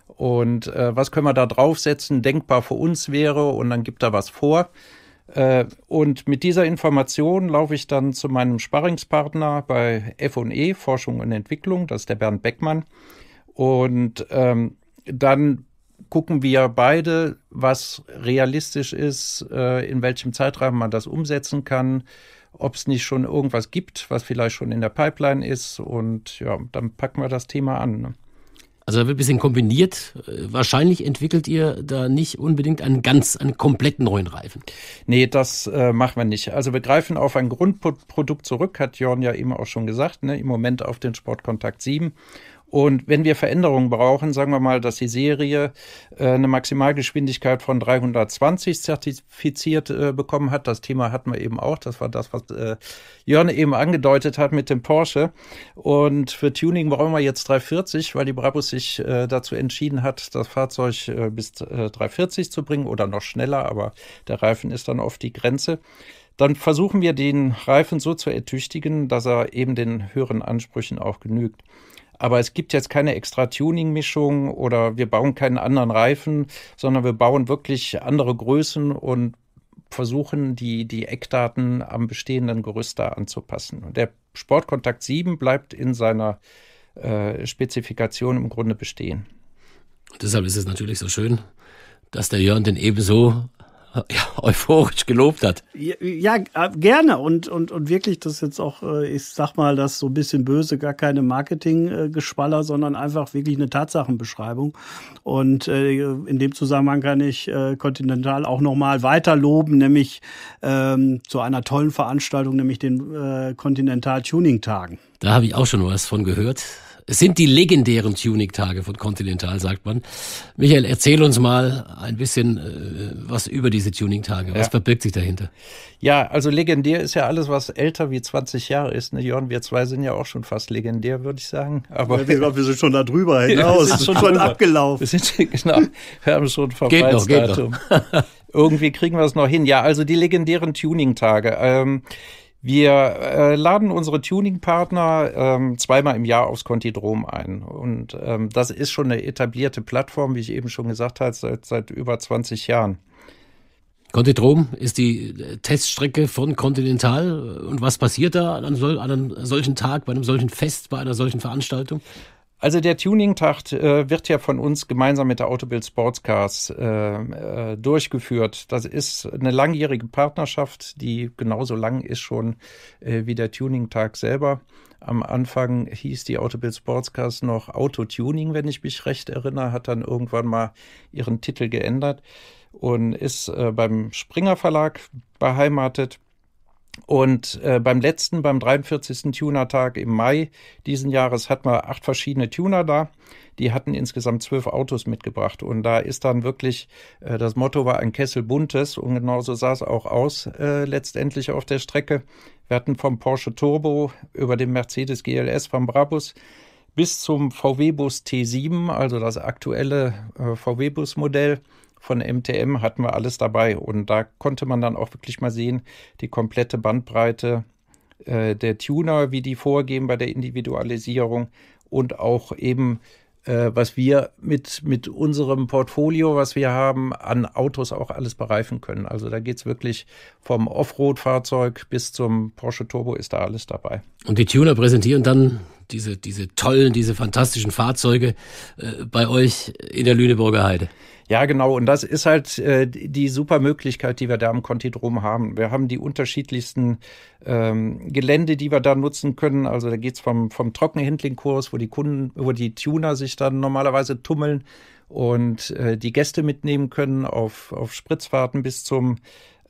Und äh, was können wir da draufsetzen, denkbar für uns wäre und dann gibt er was vor. Äh, und mit dieser Information laufe ich dann zu meinem Sparringspartner bei FE, Forschung und Entwicklung, das ist der Bernd Beckmann. Und ähm, dann gucken wir beide, was realistisch ist, äh, in welchem Zeitrahmen man das umsetzen kann ob es nicht schon irgendwas gibt, was vielleicht schon in der Pipeline ist. Und ja, dann packen wir das Thema an. Ne? Also da wird ein bisschen kombiniert. Wahrscheinlich entwickelt ihr da nicht unbedingt einen ganz, einen komplett neuen Reifen. Nee, das äh, machen wir nicht. Also wir greifen auf ein Grundprodukt zurück, hat Jörn ja eben auch schon gesagt, ne? im Moment auf den Sportkontakt 7 und wenn wir Veränderungen brauchen, sagen wir mal, dass die Serie äh, eine Maximalgeschwindigkeit von 320 zertifiziert äh, bekommen hat, das Thema hatten wir eben auch, das war das, was äh, Jörn eben angedeutet hat mit dem Porsche. Und für Tuning brauchen wir jetzt 340, weil die Brabus sich äh, dazu entschieden hat, das Fahrzeug äh, bis 340 äh, zu bringen oder noch schneller, aber der Reifen ist dann oft die Grenze dann versuchen wir den Reifen so zu ertüchtigen, dass er eben den höheren Ansprüchen auch genügt. Aber es gibt jetzt keine extra Tuning-Mischung oder wir bauen keinen anderen Reifen, sondern wir bauen wirklich andere Größen und versuchen, die, die Eckdaten am bestehenden Gerüst da anzupassen. Und der Sportkontakt 7 bleibt in seiner äh, Spezifikation im Grunde bestehen. deshalb ist es natürlich so schön, dass der Jörn den ebenso [laughs] ja, euphorisch gelobt hat. Ja, äh, gerne und, und, und wirklich, das jetzt auch, äh, ich sag mal, das so ein bisschen böse, gar keine Marketinggeschwaller, sondern einfach wirklich eine Tatsachenbeschreibung. Und äh, in dem Zusammenhang kann ich Continental auch nochmal weiter loben, nämlich ähm, zu einer tollen Veranstaltung, nämlich den äh, Continental Tuning Tagen. Da habe ich auch schon was von gehört. Es sind die legendären Tuning-Tage von Continental, sagt man. Michael, erzähl uns mal ein bisschen äh, was über diese Tuning-Tage. Was ja. verbirgt sich dahinter? Ja, also legendär ist ja alles, was älter wie 20 Jahre ist. Ne, Jörn, wir zwei sind ja auch schon fast legendär, würde ich sagen. Aber ja, wir, wir, sind schon da drüber [laughs] hinaus. Ja, wir sind schon, abgelaufen. Wir, sind, genau, wir haben schon geht geht noch, noch. Irgendwie kriegen wir es noch hin. Ja, also die legendären Tuning-Tage. Ähm, wir äh, laden unsere Tuning-Partner ähm, zweimal im Jahr aufs Kontidrom ein. Und ähm, das ist schon eine etablierte Plattform, wie ich eben schon gesagt habe, seit, seit über 20 Jahren. Kontidrom ist die äh, Teststrecke von Continental. Und was passiert da an an einem solchen Tag, bei einem solchen Fest, bei einer solchen Veranstaltung? Also der Tuning-Tag äh, wird ja von uns gemeinsam mit der Autobild Sportscars äh, äh, durchgeführt. Das ist eine langjährige Partnerschaft, die genauso lang ist schon äh, wie der Tuning-Tag selber. Am Anfang hieß die Autobild Sportscars noch Auto-Tuning, wenn ich mich recht erinnere, hat dann irgendwann mal ihren Titel geändert und ist äh, beim Springer Verlag beheimatet und äh, beim letzten, beim 43. Tunertag im Mai diesen Jahres hatten wir acht verschiedene Tuner da. Die hatten insgesamt zwölf Autos mitgebracht. Und da ist dann wirklich, äh, das Motto war ein Kessel buntes. Und genauso sah es auch aus äh, letztendlich auf der Strecke. Wir hatten vom Porsche Turbo über den Mercedes GLS vom Brabus bis zum VW-Bus T7, also das aktuelle äh, VW-Bus-Modell von MTM hatten wir alles dabei. Und da konnte man dann auch wirklich mal sehen, die komplette Bandbreite äh, der Tuner, wie die vorgehen bei der Individualisierung und auch eben, äh, was wir mit, mit unserem Portfolio, was wir haben, an Autos auch alles bereifen können. Also da geht es wirklich vom Offroad-Fahrzeug bis zum Porsche Turbo ist da alles dabei. Und die Tuner präsentieren dann diese, diese tollen, diese fantastischen Fahrzeuge äh, bei euch in der Lüneburger Heide. Ja, genau. Und das ist halt äh, die super Möglichkeit, die wir da am Kontidrom haben. Wir haben die unterschiedlichsten ähm, Gelände, die wir da nutzen können. Also da geht es vom, vom trockenhandling wo die Kunden, wo die Tuner sich dann normalerweise tummeln und äh, die Gäste mitnehmen können auf, auf Spritzfahrten bis zum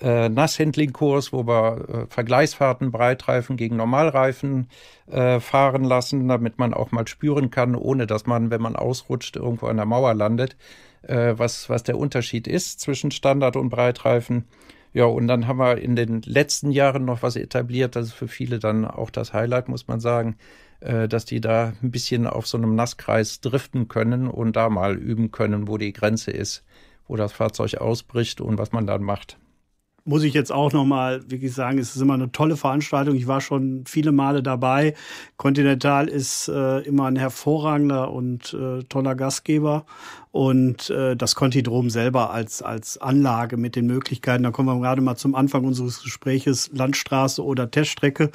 äh, Nasshandling-Kurs, wo wir äh, Vergleichsfahrten Breitreifen gegen Normalreifen äh, fahren lassen, damit man auch mal spüren kann, ohne dass man, wenn man ausrutscht, irgendwo an der Mauer landet, äh, was, was der Unterschied ist zwischen Standard und Breitreifen. Ja, und dann haben wir in den letzten Jahren noch was etabliert. Das ist für viele dann auch das Highlight, muss man sagen, äh, dass die da ein bisschen auf so einem Nasskreis driften können und da mal üben können, wo die Grenze ist, wo das Fahrzeug ausbricht und was man dann macht muss ich jetzt auch nochmal wirklich sagen, es ist immer eine tolle Veranstaltung. Ich war schon viele Male dabei. Continental ist äh, immer ein hervorragender und äh, toller Gastgeber und äh, das Kontidrom selber als, als Anlage mit den Möglichkeiten. Da kommen wir gerade mal zum Anfang unseres Gespräches, Landstraße oder Teststrecke.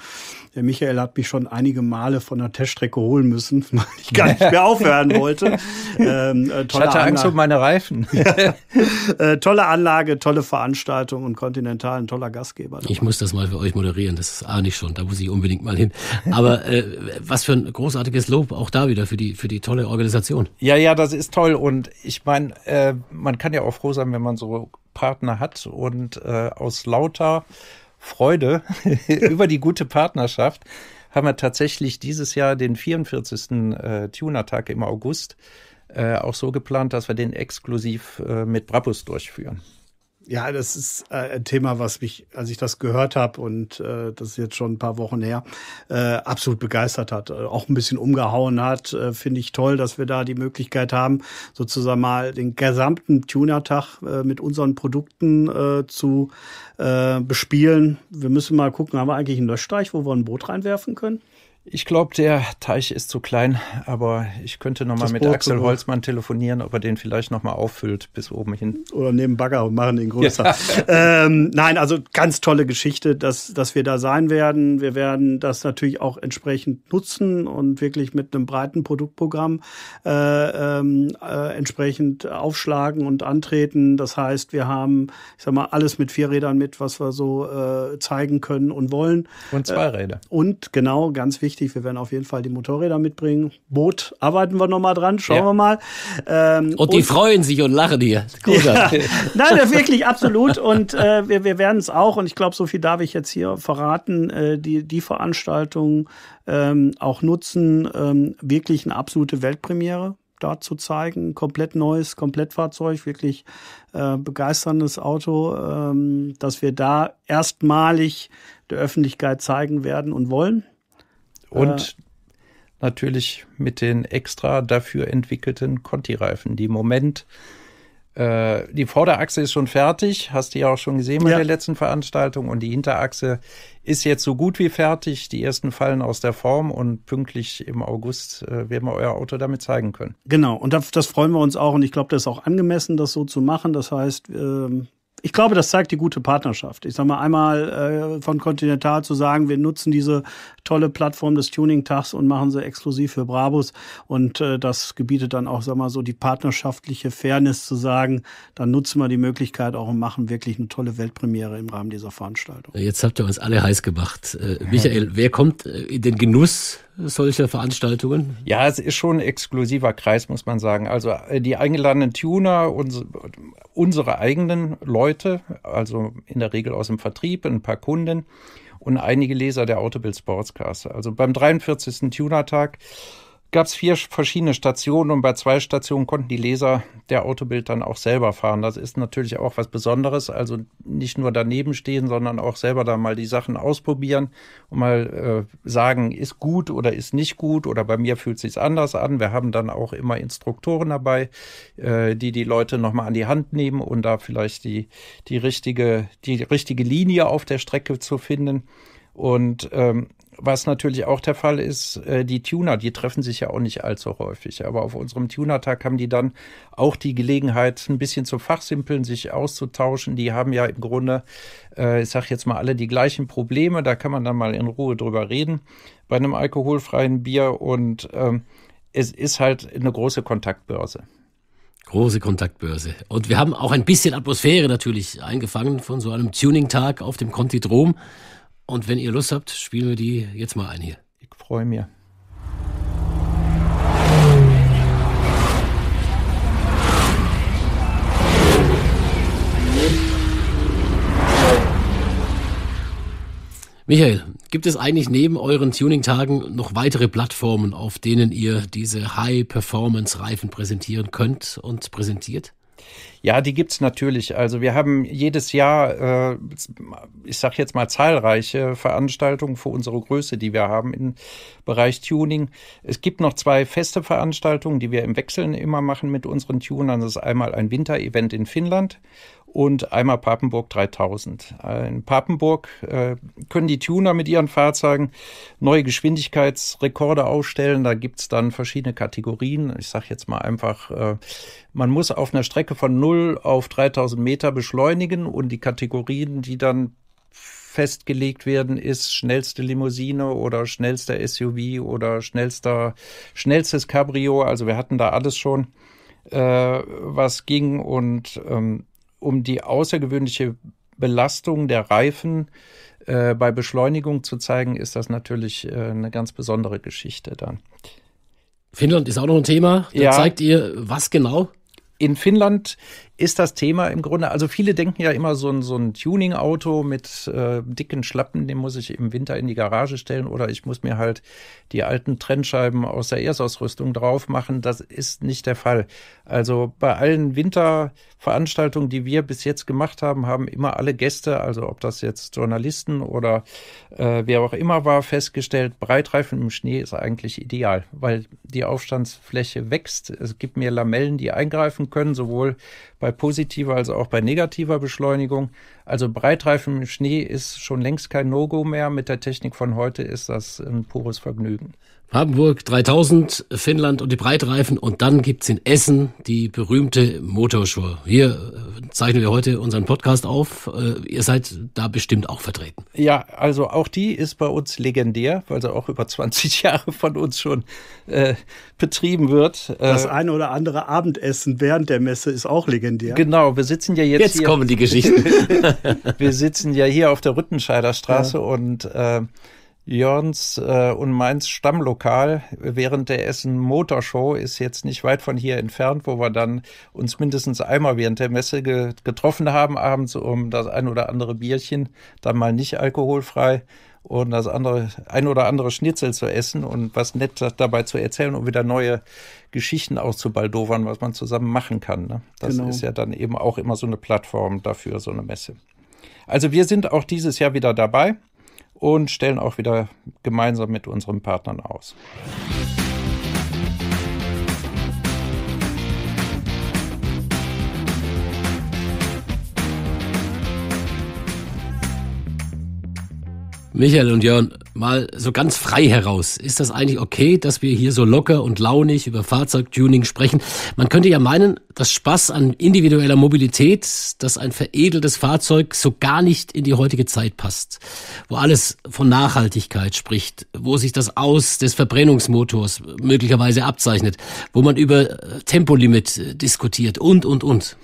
Der Michael hat mich schon einige Male von der Teststrecke holen müssen, [laughs] weil ich gar nicht mehr [laughs] aufhören wollte. Ähm, äh, ich hatte Anlage. Angst um meine Reifen. ja. [laughs] äh, tolle Anlage, tolle Veranstaltung und Continental ein toller Gastgeber. Dabei. Ich muss das mal für euch moderieren, das ist A nicht schon, da muss ich unbedingt mal hin. Aber äh, was für ein großartiges Lob auch da wieder für die, für die tolle Organisation. Ja, ja, das ist toll und ich meine, äh, man kann ja auch froh sein, wenn man so Partner hat und äh, aus lauter Freude [laughs] über die gute Partnerschaft haben wir tatsächlich dieses Jahr den 44. Äh, Tuner-Tag im August äh, auch so geplant, dass wir den exklusiv äh, mit Brabus durchführen. Ja, das ist äh, ein Thema, was mich, als ich das gehört habe und äh, das ist jetzt schon ein paar Wochen her, äh, absolut begeistert hat, äh, auch ein bisschen umgehauen hat. Äh, Finde ich toll, dass wir da die Möglichkeit haben, sozusagen mal den gesamten Tunertag äh, mit unseren Produkten äh, zu äh, bespielen. Wir müssen mal gucken, haben wir eigentlich einen Löschteich, wo wir ein Boot reinwerfen können? Ich glaube, der Teich ist zu klein, aber ich könnte nochmal mit Boot Axel Holzmann telefonieren, ob er den vielleicht nochmal auffüllt bis oben hin. Oder nehmen Bagger und machen ihn größer. Ja. [laughs] Ähm, nein, also ganz tolle Geschichte, dass, dass wir da sein werden. Wir werden das natürlich auch entsprechend nutzen und wirklich mit einem breiten Produktprogramm äh, ähm, äh, entsprechend aufschlagen und antreten. Das heißt, wir haben, ich sag mal, alles mit vier Rädern mit, was wir so äh, zeigen können und wollen. Und zwei äh, Räder. und genau, ganz wichtig wichtig. Wir werden auf jeden Fall die Motorräder mitbringen. Boot arbeiten wir nochmal dran, schauen ja. wir mal. Ähm, und die und, freuen sich und lachen hier. [laughs] Ja. Nein, wirklich, absolut. Und äh, wir, wir werden es auch, und ich glaube, so viel darf ich jetzt hier verraten, äh, die, die Veranstaltung ähm, auch nutzen, ähm, wirklich eine absolute Weltpremiere da zu zeigen. Komplett neues Komplettfahrzeug, wirklich äh, begeisterndes Auto, ähm, dass wir da erstmalig der Öffentlichkeit zeigen werden und wollen. Und äh, natürlich mit den extra dafür entwickelten Conti-Reifen, die Moment äh, die Vorderachse ist schon fertig, hast du ja auch schon gesehen bei ja. der letzten Veranstaltung und die Hinterachse ist jetzt so gut wie fertig. Die ersten fallen aus der Form und pünktlich im August äh, werden wir euer Auto damit zeigen können. Genau, und das, das freuen wir uns auch und ich glaube, das ist auch angemessen, das so zu machen. Das heißt, ähm ich glaube, das zeigt die gute Partnerschaft. Ich sage mal einmal äh, von Continental zu sagen, wir nutzen diese tolle Plattform des Tuning-Tags und machen sie exklusiv für Brabus. Und äh, das gebietet dann auch, sag mal so, die partnerschaftliche Fairness zu sagen, dann nutzen wir die Möglichkeit auch und machen wirklich eine tolle Weltpremiere im Rahmen dieser Veranstaltung. Jetzt habt ihr uns alle heiß gemacht. Äh, Michael, [laughs] wer kommt in äh, den Genuss solcher Veranstaltungen? Ja, es ist schon ein exklusiver Kreis, muss man sagen. Also äh, die eingeladenen Tuner, uns, unsere eigenen Leute, Leute, also in der Regel aus dem Vertrieb, ein paar Kunden und einige Leser der Autobild Sportscast. Also beim 43. Tunertag tag gab es vier verschiedene Stationen und bei zwei Stationen konnten die Leser der Autobild dann auch selber fahren. Das ist natürlich auch was Besonderes. Also nicht nur daneben stehen, sondern auch selber da mal die Sachen ausprobieren und mal äh, sagen, ist gut oder ist nicht gut oder bei mir fühlt sich's anders an. Wir haben dann auch immer Instruktoren dabei, äh, die die Leute nochmal an die Hand nehmen und da vielleicht die, die richtige, die richtige Linie auf der Strecke zu finden. Und ähm, was natürlich auch der Fall ist, äh, die Tuner, die treffen sich ja auch nicht allzu häufig. Aber auf unserem Tunertag haben die dann auch die Gelegenheit, ein bisschen zu fachsimpeln, sich auszutauschen. Die haben ja im Grunde, äh, ich sage jetzt mal, alle die gleichen Probleme. Da kann man dann mal in Ruhe drüber reden bei einem alkoholfreien Bier. Und ähm, es ist halt eine große Kontaktbörse. Große Kontaktbörse. Und wir haben auch ein bisschen Atmosphäre natürlich eingefangen von so einem Tuning-Tag auf dem Kontidrom. Und wenn ihr Lust habt, spielen wir die jetzt mal ein hier. Ich freue mich. Michael, gibt es eigentlich neben euren Tuning-Tagen noch weitere Plattformen, auf denen ihr diese High-Performance-Reifen präsentieren könnt und präsentiert? Ja, die gibt's natürlich. Also wir haben jedes Jahr, äh, ich sage jetzt mal, zahlreiche Veranstaltungen für unsere Größe, die wir haben im Bereich Tuning. Es gibt noch zwei feste Veranstaltungen, die wir im Wechseln immer machen mit unseren Tunern. Das ist einmal ein Winter-Event in Finnland und einmal Papenburg 3000. In Papenburg äh, können die Tuner mit ihren Fahrzeugen neue Geschwindigkeitsrekorde aufstellen. Da gibt's dann verschiedene Kategorien. Ich sage jetzt mal einfach, äh, man muss auf einer Strecke von 0 auf 3000 Meter beschleunigen und die Kategorien, die dann festgelegt werden, ist schnellste Limousine oder schnellster SUV oder schnellster, schnellstes Cabrio. Also wir hatten da alles schon, äh, was ging und ähm, um die außergewöhnliche Belastung der Reifen äh, bei Beschleunigung zu zeigen, ist das natürlich äh, eine ganz besondere Geschichte dann. Finnland ist auch noch ein Thema. Da ja. zeigt ihr was genau? In Finnland ist das Thema im Grunde, also viele denken ja immer, so ein, so ein Tuning-Auto mit äh, dicken Schlappen, den muss ich im Winter in die Garage stellen oder ich muss mir halt die alten Trennscheiben aus der Erstausrüstung drauf machen. Das ist nicht der Fall. Also bei allen Winterveranstaltungen, die wir bis jetzt gemacht haben, haben immer alle Gäste, also ob das jetzt Journalisten oder äh, wer auch immer war, festgestellt, Breitreifen im Schnee ist eigentlich ideal, weil die Aufstandsfläche wächst. Es gibt mehr Lamellen, die eingreifen können, sowohl bei positiver als auch bei negativer Beschleunigung. Also Breitreifen im Schnee ist schon längst kein No-Go mehr. Mit der Technik von heute ist das ein pures Vergnügen. Habenburg 3000, Finnland und die Breitreifen und dann gibt's in Essen die berühmte Motorshow. Hier äh, zeichnen wir heute unseren Podcast auf. Äh, ihr seid da bestimmt auch vertreten. Ja, also auch die ist bei uns legendär, weil sie auch über 20 [laughs] Jahre von uns schon äh, betrieben wird. Das äh, eine oder andere Abendessen während der Messe ist auch legendär. Genau, wir sitzen ja jetzt. Jetzt hier. kommen die Geschichten. [laughs] wir sitzen ja hier auf der Rüttenscheider Straße ja. und äh, Jörns äh, und Mainz Stammlokal während der Essen Motorshow ist jetzt nicht weit von hier entfernt, wo wir dann uns mindestens einmal während der Messe ge getroffen haben, abends um das ein oder andere Bierchen, dann mal nicht alkoholfrei und das andere, ein oder andere Schnitzel zu essen und was nett dabei zu erzählen und wieder neue Geschichten auszubaldowern, was man zusammen machen kann. Ne? Das genau. ist ja dann eben auch immer so eine Plattform dafür, so eine Messe. Also wir sind auch dieses Jahr wieder dabei und stellen auch wieder gemeinsam mit unseren Partnern aus. Michael und Jörn, mal so ganz frei heraus. Ist das eigentlich okay, dass wir hier so locker und launig über Fahrzeugtuning sprechen? Man könnte ja meinen, dass Spaß an individueller Mobilität, dass ein veredeltes Fahrzeug so gar nicht in die heutige Zeit passt. Wo alles von Nachhaltigkeit spricht, wo sich das Aus des Verbrennungsmotors möglicherweise abzeichnet, wo man über Tempolimit diskutiert und, und, und.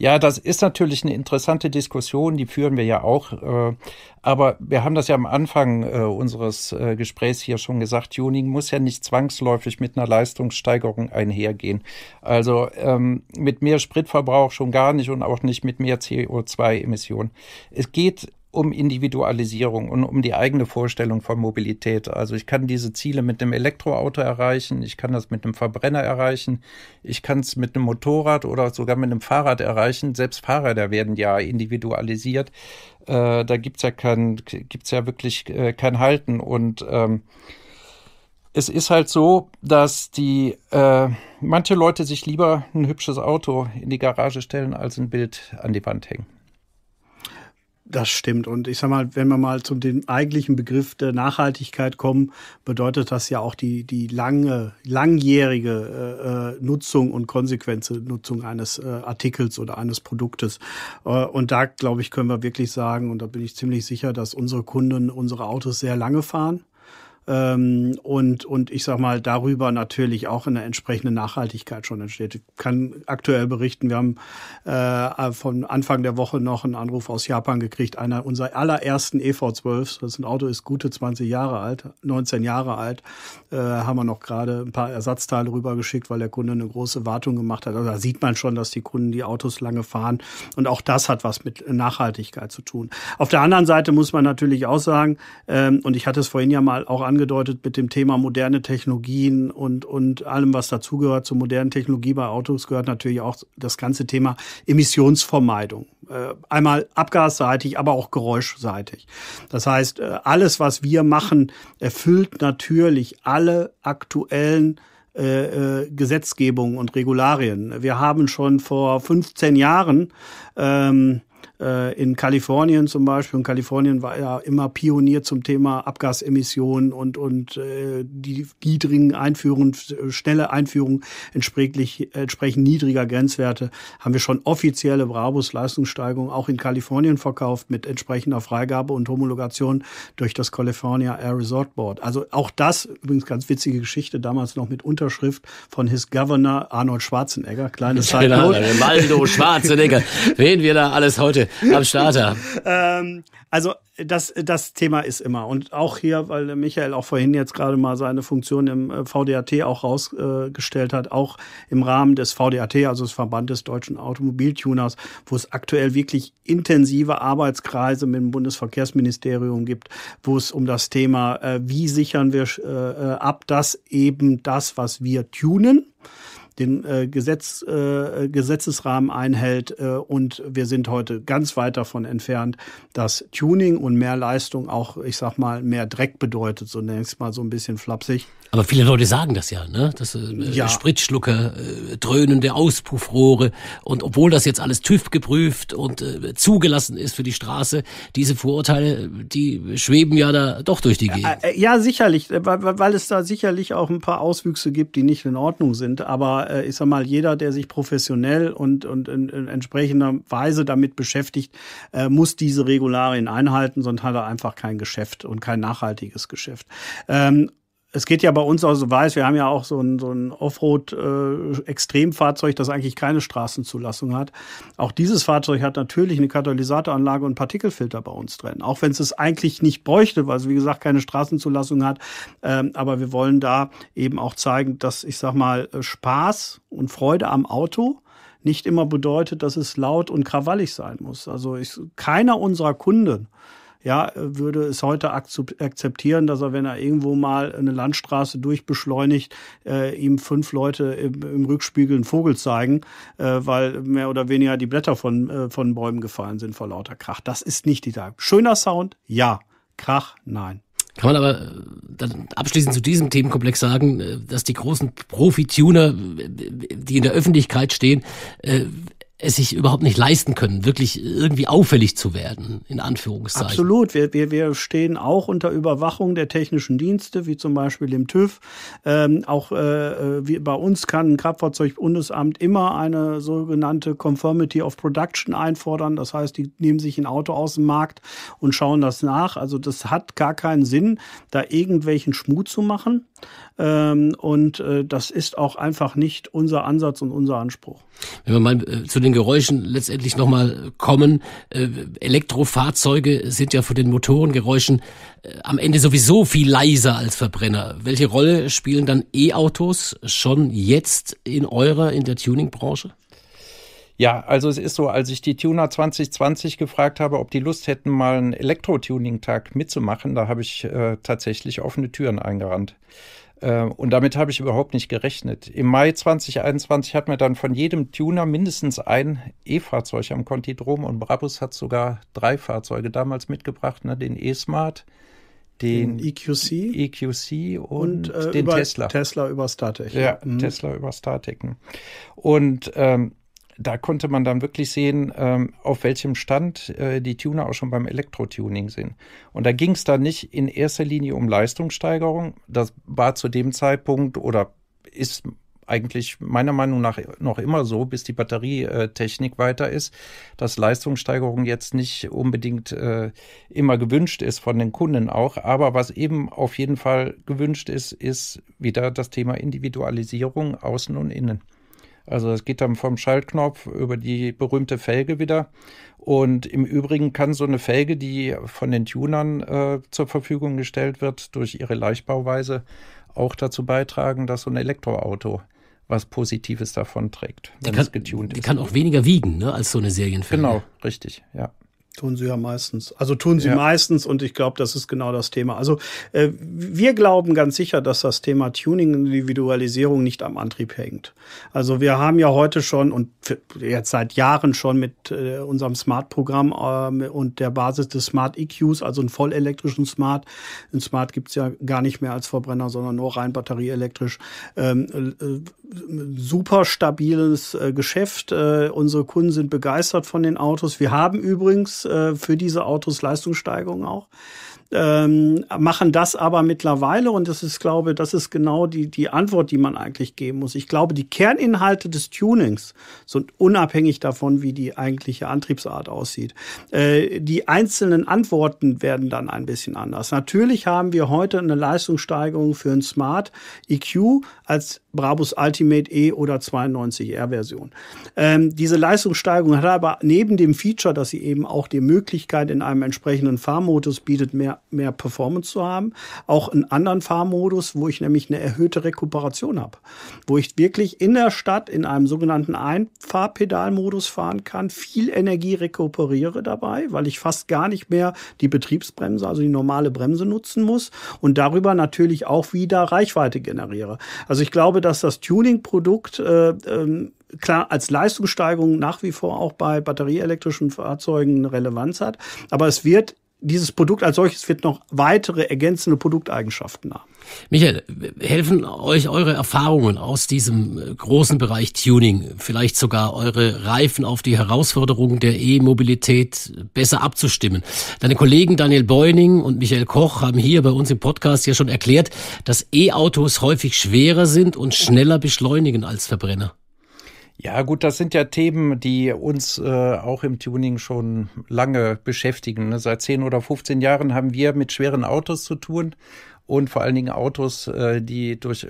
Ja, das ist natürlich eine interessante Diskussion, die führen wir ja auch. Äh, aber wir haben das ja am Anfang äh, unseres äh, Gesprächs hier schon gesagt, Tuning muss ja nicht zwangsläufig mit einer Leistungssteigerung einhergehen. Also ähm, mit mehr Spritverbrauch schon gar nicht und auch nicht mit mehr CO2-Emissionen. Es geht um Individualisierung und um die eigene Vorstellung von Mobilität. Also ich kann diese Ziele mit einem Elektroauto erreichen, ich kann das mit einem Verbrenner erreichen, ich kann es mit einem Motorrad oder sogar mit einem Fahrrad erreichen. Selbst Fahrräder werden ja individualisiert. Äh, da gibt es ja, kein, gibt's ja wirklich äh, kein Halten. Und ähm, es ist halt so, dass die äh, manche Leute sich lieber ein hübsches Auto in die Garage stellen, als ein Bild an die Wand hängen. Das stimmt. Und ich sag mal, wenn wir mal zum dem eigentlichen Begriff der Nachhaltigkeit kommen, bedeutet das ja auch die, die lange, langjährige äh, äh Nutzung und konsequente Nutzung eines äh, Artikels oder eines Produktes. Äh, und da, glaube ich, können wir wirklich sagen, und da bin ich ziemlich sicher, dass unsere Kunden unsere Autos sehr lange fahren ähm, und, und ich sag mal, darüber natürlich auch eine entsprechende Nachhaltigkeit schon entsteht. Ich kann aktuell berichten, wir haben äh, von Anfang der Woche noch einen Anruf aus Japan gekriegt, einer unserer allerersten EV12, das ein Auto ist gute 20 Jahre alt, 19 Jahre alt, äh, haben wir noch gerade ein paar Ersatzteile rübergeschickt, weil der Kunde eine große Wartung gemacht hat. Also da sieht man schon, dass die Kunden die Autos lange fahren und auch das hat was mit Nachhaltigkeit zu tun. Auf der anderen Seite muss man natürlich auch sagen, ähm, und ich hatte es vorhin ja mal auch angedeutet mit dem Thema moderne Technologien und, und allem, was dazugehört. Zur modernen Technologie bei Autos gehört natürlich auch das ganze Thema Emissionsvermeidung. Äh, einmal abgasseitig, aber auch geräuschseitig. Das heißt, äh, alles, was wir machen, erfüllt natürlich alle aktuellen äh, äh Gesetzgebung und Regularien. Wir haben schon vor 15 Jahren ähm, äh, in Kalifornien zum Beispiel, und Kalifornien war ja immer Pionier zum Thema Abgasemissionen und, und äh, die niedrigen Einführungen, schnelle Einführung entsprechend, entsprechend niedriger Grenzwerte, haben wir schon offizielle Brabus-Leistungssteigerung auch in Kalifornien verkauft mit entsprechender Freigabe und Homologation durch das California Air Resort Board. Also auch das, übrigens ganz witzige Geschichte, damals noch mit Unterschrift von His Governor Arnold Schwarzenegger, kleines Genau, Maldo Schwarzenegger, wen wir da alles heute [laughs] am Starter. ähm, also das, das Thema ist immer. Und auch hier, weil Michael auch vorhin jetzt gerade mal seine Funktion im äh, VDAT auch rausgestellt hat, auch im Rahmen des VDAT, also des Verband des deutschen Automobiltuners, wo es aktuell wirklich intensive Arbeitskreise mit dem Bundesverkehrsministerium gibt, wo es um das Thema, äh, wie sichern wir äh, ab, dass eben das, was wir tunen, den äh, Gesetz, äh, Gesetzesrahmen einhält. Äh, und wir sind heute ganz weit davon entfernt, dass Tuning und mehr Leistung auch, ich sag mal, mehr Dreck bedeutet, so nenne ich es mal so ein bisschen flapsig. Aber viele Leute sagen das ja, ne? Das äh, ja. Spritschlucker, äh, dröhnende Auspuffrohre. Und obwohl das jetzt alles TÜV geprüft und äh, zugelassen ist für die Straße, diese Vorurteile, die schweben ja da doch durch die Gegend. Äh, ja, sicherlich, äh, weil, weil es da sicherlich auch ein paar Auswüchse gibt, die nicht in Ordnung sind. Aber äh, ich sag mal, jeder, der sich professionell und, und in, in entsprechender Weise damit beschäftigt, äh, muss diese Regularien einhalten, sonst hat er einfach kein Geschäft und kein nachhaltiges Geschäft. Ähm, es geht ja bei uns auch so weiß, wir haben ja auch so ein, so ein Offroad-Extremfahrzeug, äh, das eigentlich keine Straßenzulassung hat. Auch dieses Fahrzeug hat natürlich eine Katalysatoranlage und Partikelfilter bei uns drin. Auch wenn es es eigentlich nicht bräuchte, weil es wie gesagt keine Straßenzulassung hat. Ähm, aber wir wollen da eben auch zeigen, dass ich sag mal äh, Spaß und Freude am Auto nicht immer bedeutet, dass es laut und krawallig sein muss. Also ich, keiner unserer Kunden ja, würde es heute akzeptieren, dass er, wenn er irgendwo mal eine Landstraße durchbeschleunigt, äh, ihm fünf Leute im, im, Rückspiegel einen Vogel zeigen, äh, weil mehr oder weniger die Blätter von, äh, von Bäumen gefallen sind vor lauter Krach. Das ist nicht die Lage. Schöner Sound, ja. Krach, nein. Kann man aber äh, dann abschließend zu diesem Themenkomplex sagen, äh, dass die großen Profi-Tuner, äh, die in der Öffentlichkeit stehen, es sich überhaupt nicht leisten können, wirklich irgendwie auffällig zu werden, in Anführungszeichen. Absolut. Wir, wir, wir stehen auch unter Überwachung der technischen Dienste, wie zum Beispiel dem TÜV. Ähm, auch äh, äh, wie bei uns kann ein Kraftfahrzeugbundesamt immer eine sogenannte Conformity of Production einfordern. Das heißt, die nehmen sich ein Auto aus dem Markt und schauen das nach. Also das hat gar keinen Sinn, da irgendwelchen Schmut zu machen. Ähm, und äh, das ist auch einfach nicht unser Ansatz und unser Anspruch. Wenn wir mal äh, zu den den Geräuschen letztendlich nochmal kommen. Äh, Elektrofahrzeuge sind ja von den Motorengeräuschen äh, am Ende sowieso viel leiser als Verbrenner. Welche Rolle spielen dann E-Autos schon jetzt in eurer, in der Tuning-Branche? Ja, also es ist so, als ich die Tuner 2020 gefragt habe, ob die Lust hätten, mal einen Elektro-Tuning-Tag mitzumachen, da habe ich äh, tatsächlich offene Türen eingerannt. Ähm, und damit habe ich überhaupt nicht gerechnet. Im Mai 2021 hat wir dann von jedem Tuner mindestens ein E-Fahrzeug am Kontidrom und Brabus hat sogar drei Fahrzeuge damals mitgebracht, ne? den E-Smart, den, den, EQC, EQC und, und äh, den Tesla. Tesla über Statik. Ja, mhm. Tesla über Statik. Ne? Und ähm, da konnte man dann wirklich sehen, ähm, auf welchem Stand äh, die Tuner auch schon beim Elektro-Tuning sind. Und da ging es dann nicht in erster Linie um Leistungssteigerung. Das war zu dem Zeitpunkt oder ist eigentlich meiner Meinung nach noch immer so, bis die Batterietechnik weiter ist, dass Leistungssteigerung jetzt nicht unbedingt äh, immer gewünscht ist von den Kunden auch. Aber was eben auf jeden Fall gewünscht ist, ist wieder das Thema Individualisierung außen und innen. Also es geht dann vom Schaltknopf über die berühmte Felge wieder. Und im Übrigen kann so eine Felge, die von den Tunern äh, zur Verfügung gestellt wird, durch ihre Leichtbauweise auch dazu beitragen, dass so ein Elektroauto was Positives davon trägt, wenn die kann, es getunt die ist. Die kann auch weniger wiegen ne, als so eine Serienfelge. Genau, richtig, ja. Tun sie ja meistens. Also tun sie ja. meistens und ich glaube, das ist genau das Thema. Also äh, wir glauben ganz sicher, dass das Thema Tuning und Individualisierung nicht am Antrieb hängt. Also wir haben ja heute schon und jetzt seit Jahren schon mit äh, unserem Smart-Programm äh, und der Basis des Smart EQs, also einen vollelektrischen Smart. Ein Smart gibt's ja gar nicht mehr als Verbrenner, sondern nur rein batterieelektrisch. Ähm, äh, äh, super stabiles äh, Geschäft. unsere Kunden sind begeistert von den Autos. Wir haben übrigens äh, für diese Autos Leistungssteigerung auch. Ähm, machen das aber mittlerweile und das ist, glaube, das ist genau die, die Antwort, die man eigentlich geben muss. Ich glaube, die Kerninhalte des Tunings sind unabhängig davon, wie die eigentliche Antriebsart aussieht. Äh, die einzelnen Antworten werden dann ein bisschen anders. Natürlich haben wir heute eine Leistungssteigerung für ein Smart EQ als Brabus Ultimate E oder 92R-Version. Ähm, diese Leistungssteigerung hat aber neben dem Feature, dass sie eben auch die Möglichkeit in einem entsprechenden Fahrmodus bietet, mehr, mehr Performance zu haben, auch einen anderen Fahrmodus, wo ich nämlich eine erhöhte Rekuperation habe, wo ich wirklich in der Stadt in einem sogenannten Einfahrpedalmodus fahren kann, viel Energie rekuperiere dabei, weil ich fast gar nicht mehr die Betriebsbremse, also die normale Bremse nutzen muss und darüber natürlich auch wieder Reichweite generiere. Also ich glaube, dass das Tuning-Produkt äh, ähm, klar als Leistungssteigerung nach wie vor auch bei batterieelektrischen Fahrzeugen Relevanz hat. Aber es wird dieses Produkt als solches wird noch weitere ergänzende Produkteigenschaften haben. Michael, helfen euch eure Erfahrungen aus diesem äh, großen Bereich Tuning, vielleicht sogar eure Reifen auf die Herausforderungen der E-Mobilität äh, besser abzustimmen? Deine Kollegen Daniel Beuning und Michael Koch haben hier bei uns im Podcast ja schon erklärt, dass E-Autos häufig schwerer sind und schneller beschleunigen als Verbrenner. Ja, gut, das sind ja Themen, die uns äh, auch im Tuning schon lange beschäftigen. Ne? Seit 10 oder 15 Jahren haben wir mit schweren Autos zu tun und vor allen Dingen Autos, äh, die durch,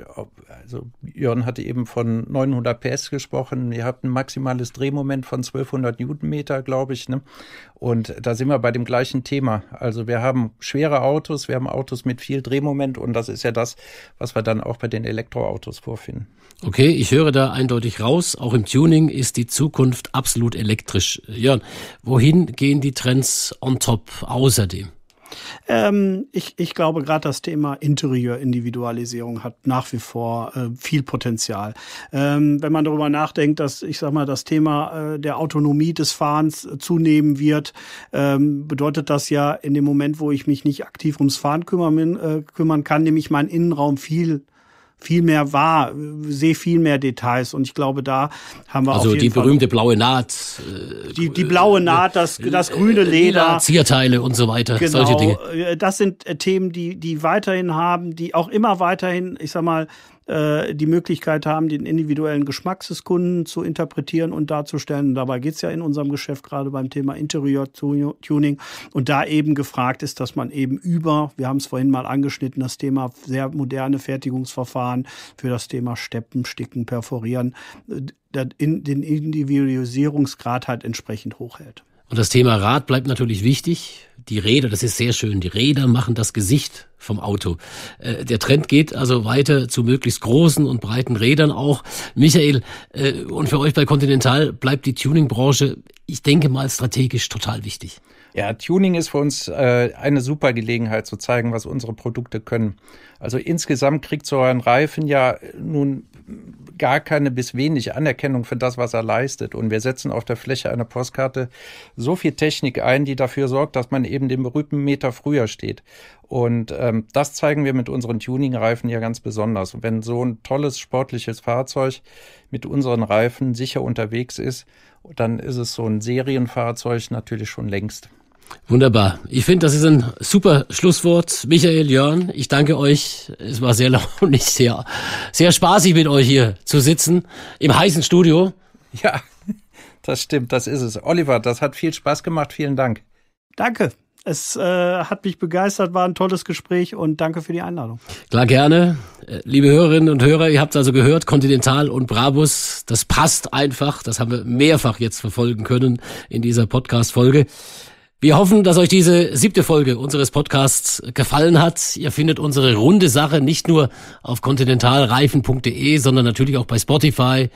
also Jörn hatte eben von 900 PS gesprochen, ihr habt ein maximales Drehmoment von 1200 Newtonmeter, glaube ich. Ne? Und da sind wir bei dem gleichen Thema. Also wir haben schwere Autos, wir haben Autos mit viel Drehmoment und das ist ja das, was wir dann auch bei den Elektroautos vorfinden. Okay, ich höre da eindeutig raus, auch im Tuning ist die Zukunft absolut elektrisch. Jörn, wohin gehen die Trends on top außerdem? Ähm, ich, ich glaube, gerade das Thema Interieurindividualisierung hat nach wie vor äh, viel Potenzial. Ähm, wenn man darüber nachdenkt, dass, ich sag mal, das Thema äh, der Autonomie des Fahrens äh, zunehmen wird, ähm, bedeutet das ja in dem Moment, wo ich mich nicht aktiv ums Fahren kümmern, äh, kümmern kann, nämlich meinen Innenraum viel viel mehr wahr, sehe viel mehr Details und ich glaube, da haben wir also auf jeden die Fall berühmte blaue Naht, äh, die, die blaue äh, Naht, das, äh, das grüne äh, Leder, Zierteile und so weiter, genau, solche Dinge. Das sind Themen, die die weiterhin haben, die auch immer weiterhin, ich sag mal, äh, die Möglichkeit haben, den individuellen Geschmack des Kunden zu interpretieren und darzustellen. Und dabei geht es ja in unserem Geschäft gerade beim Thema Interior-Tuning und da eben gefragt ist, dass man eben über, wir haben es vorhin mal angeschnitten, das Thema sehr moderne Fertigungsverfahren für das Thema Steppen, Sticken, Perforieren, äh, den Individualisierungsgrad halt entsprechend hochhält. Und das Thema Rad bleibt natürlich wichtig die Räder, das ist sehr schön, die Räder machen das Gesicht vom Auto. Äh, der Trend geht also weiter zu möglichst großen und breiten Rädern auch. Michael, äh, und für euch bei Continental bleibt die Tuningbranche, ich denke mal, strategisch total wichtig. Ja, Tuning ist für uns äh, eine super Gelegenheit zu zeigen, was unsere Produkte können. Also insgesamt kriegt so ein Reifen ja nun gar keine bis wenig Anerkennung für das, was er leistet. Und wir setzen auf der Fläche einer Postkarte so viel Technik ein, die dafür sorgt, dass man eben den berühmten Meter früher steht. Und ähm, das zeigen wir mit unseren Tuning-Reifen ja ganz besonders. wenn so ein tolles sportliches Fahrzeug mit unseren Reifen sicher unterwegs ist, dann ist es so ein Serienfahrzeug natürlich schon längst. Wunderbar. Ich finde, das ist ein super Schlusswort. Michael, Jörn, ich danke euch. Es war sehr [laughs] launig, sehr, sehr spaßig mit euch hier zu sitzen im heißen Studio. Ja, das stimmt, das ist es. Oliver, das hat viel Spaß gemacht. Vielen Dank. Danke. Es äh, hat mich begeistert, war ein tolles Gespräch und danke für die Einladung. Klar, gerne. Äh, liebe Hörerinnen und Hörer, ihr habt also gehört, Continental und Brabus, das passt einfach. Das haben wir mehrfach jetzt verfolgen können in dieser Podcast-Folge. Wir hoffen, dass euch diese siebte Folge unseres Podcasts gefallen hat. Ihr findet unsere runde Sache nicht nur auf kontinentalreifen.de, sondern natürlich auch bei Spotify,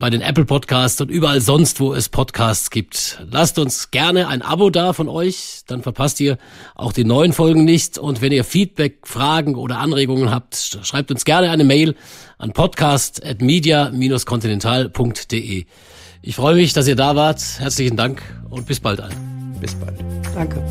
bei den Apple Podcasts und überall sonst, wo es Podcasts gibt. Lasst uns gerne ein Abo da von euch, dann verpasst ihr auch die neuen Folgen nicht. Und wenn ihr Feedback, Fragen oder Anregungen habt, schreibt uns gerne eine Mail an podcast.media-kontinental.de. Ich freue mich, dass ihr da wart. Herzlichen Dank und bis bald allen. Bis bald. Danke.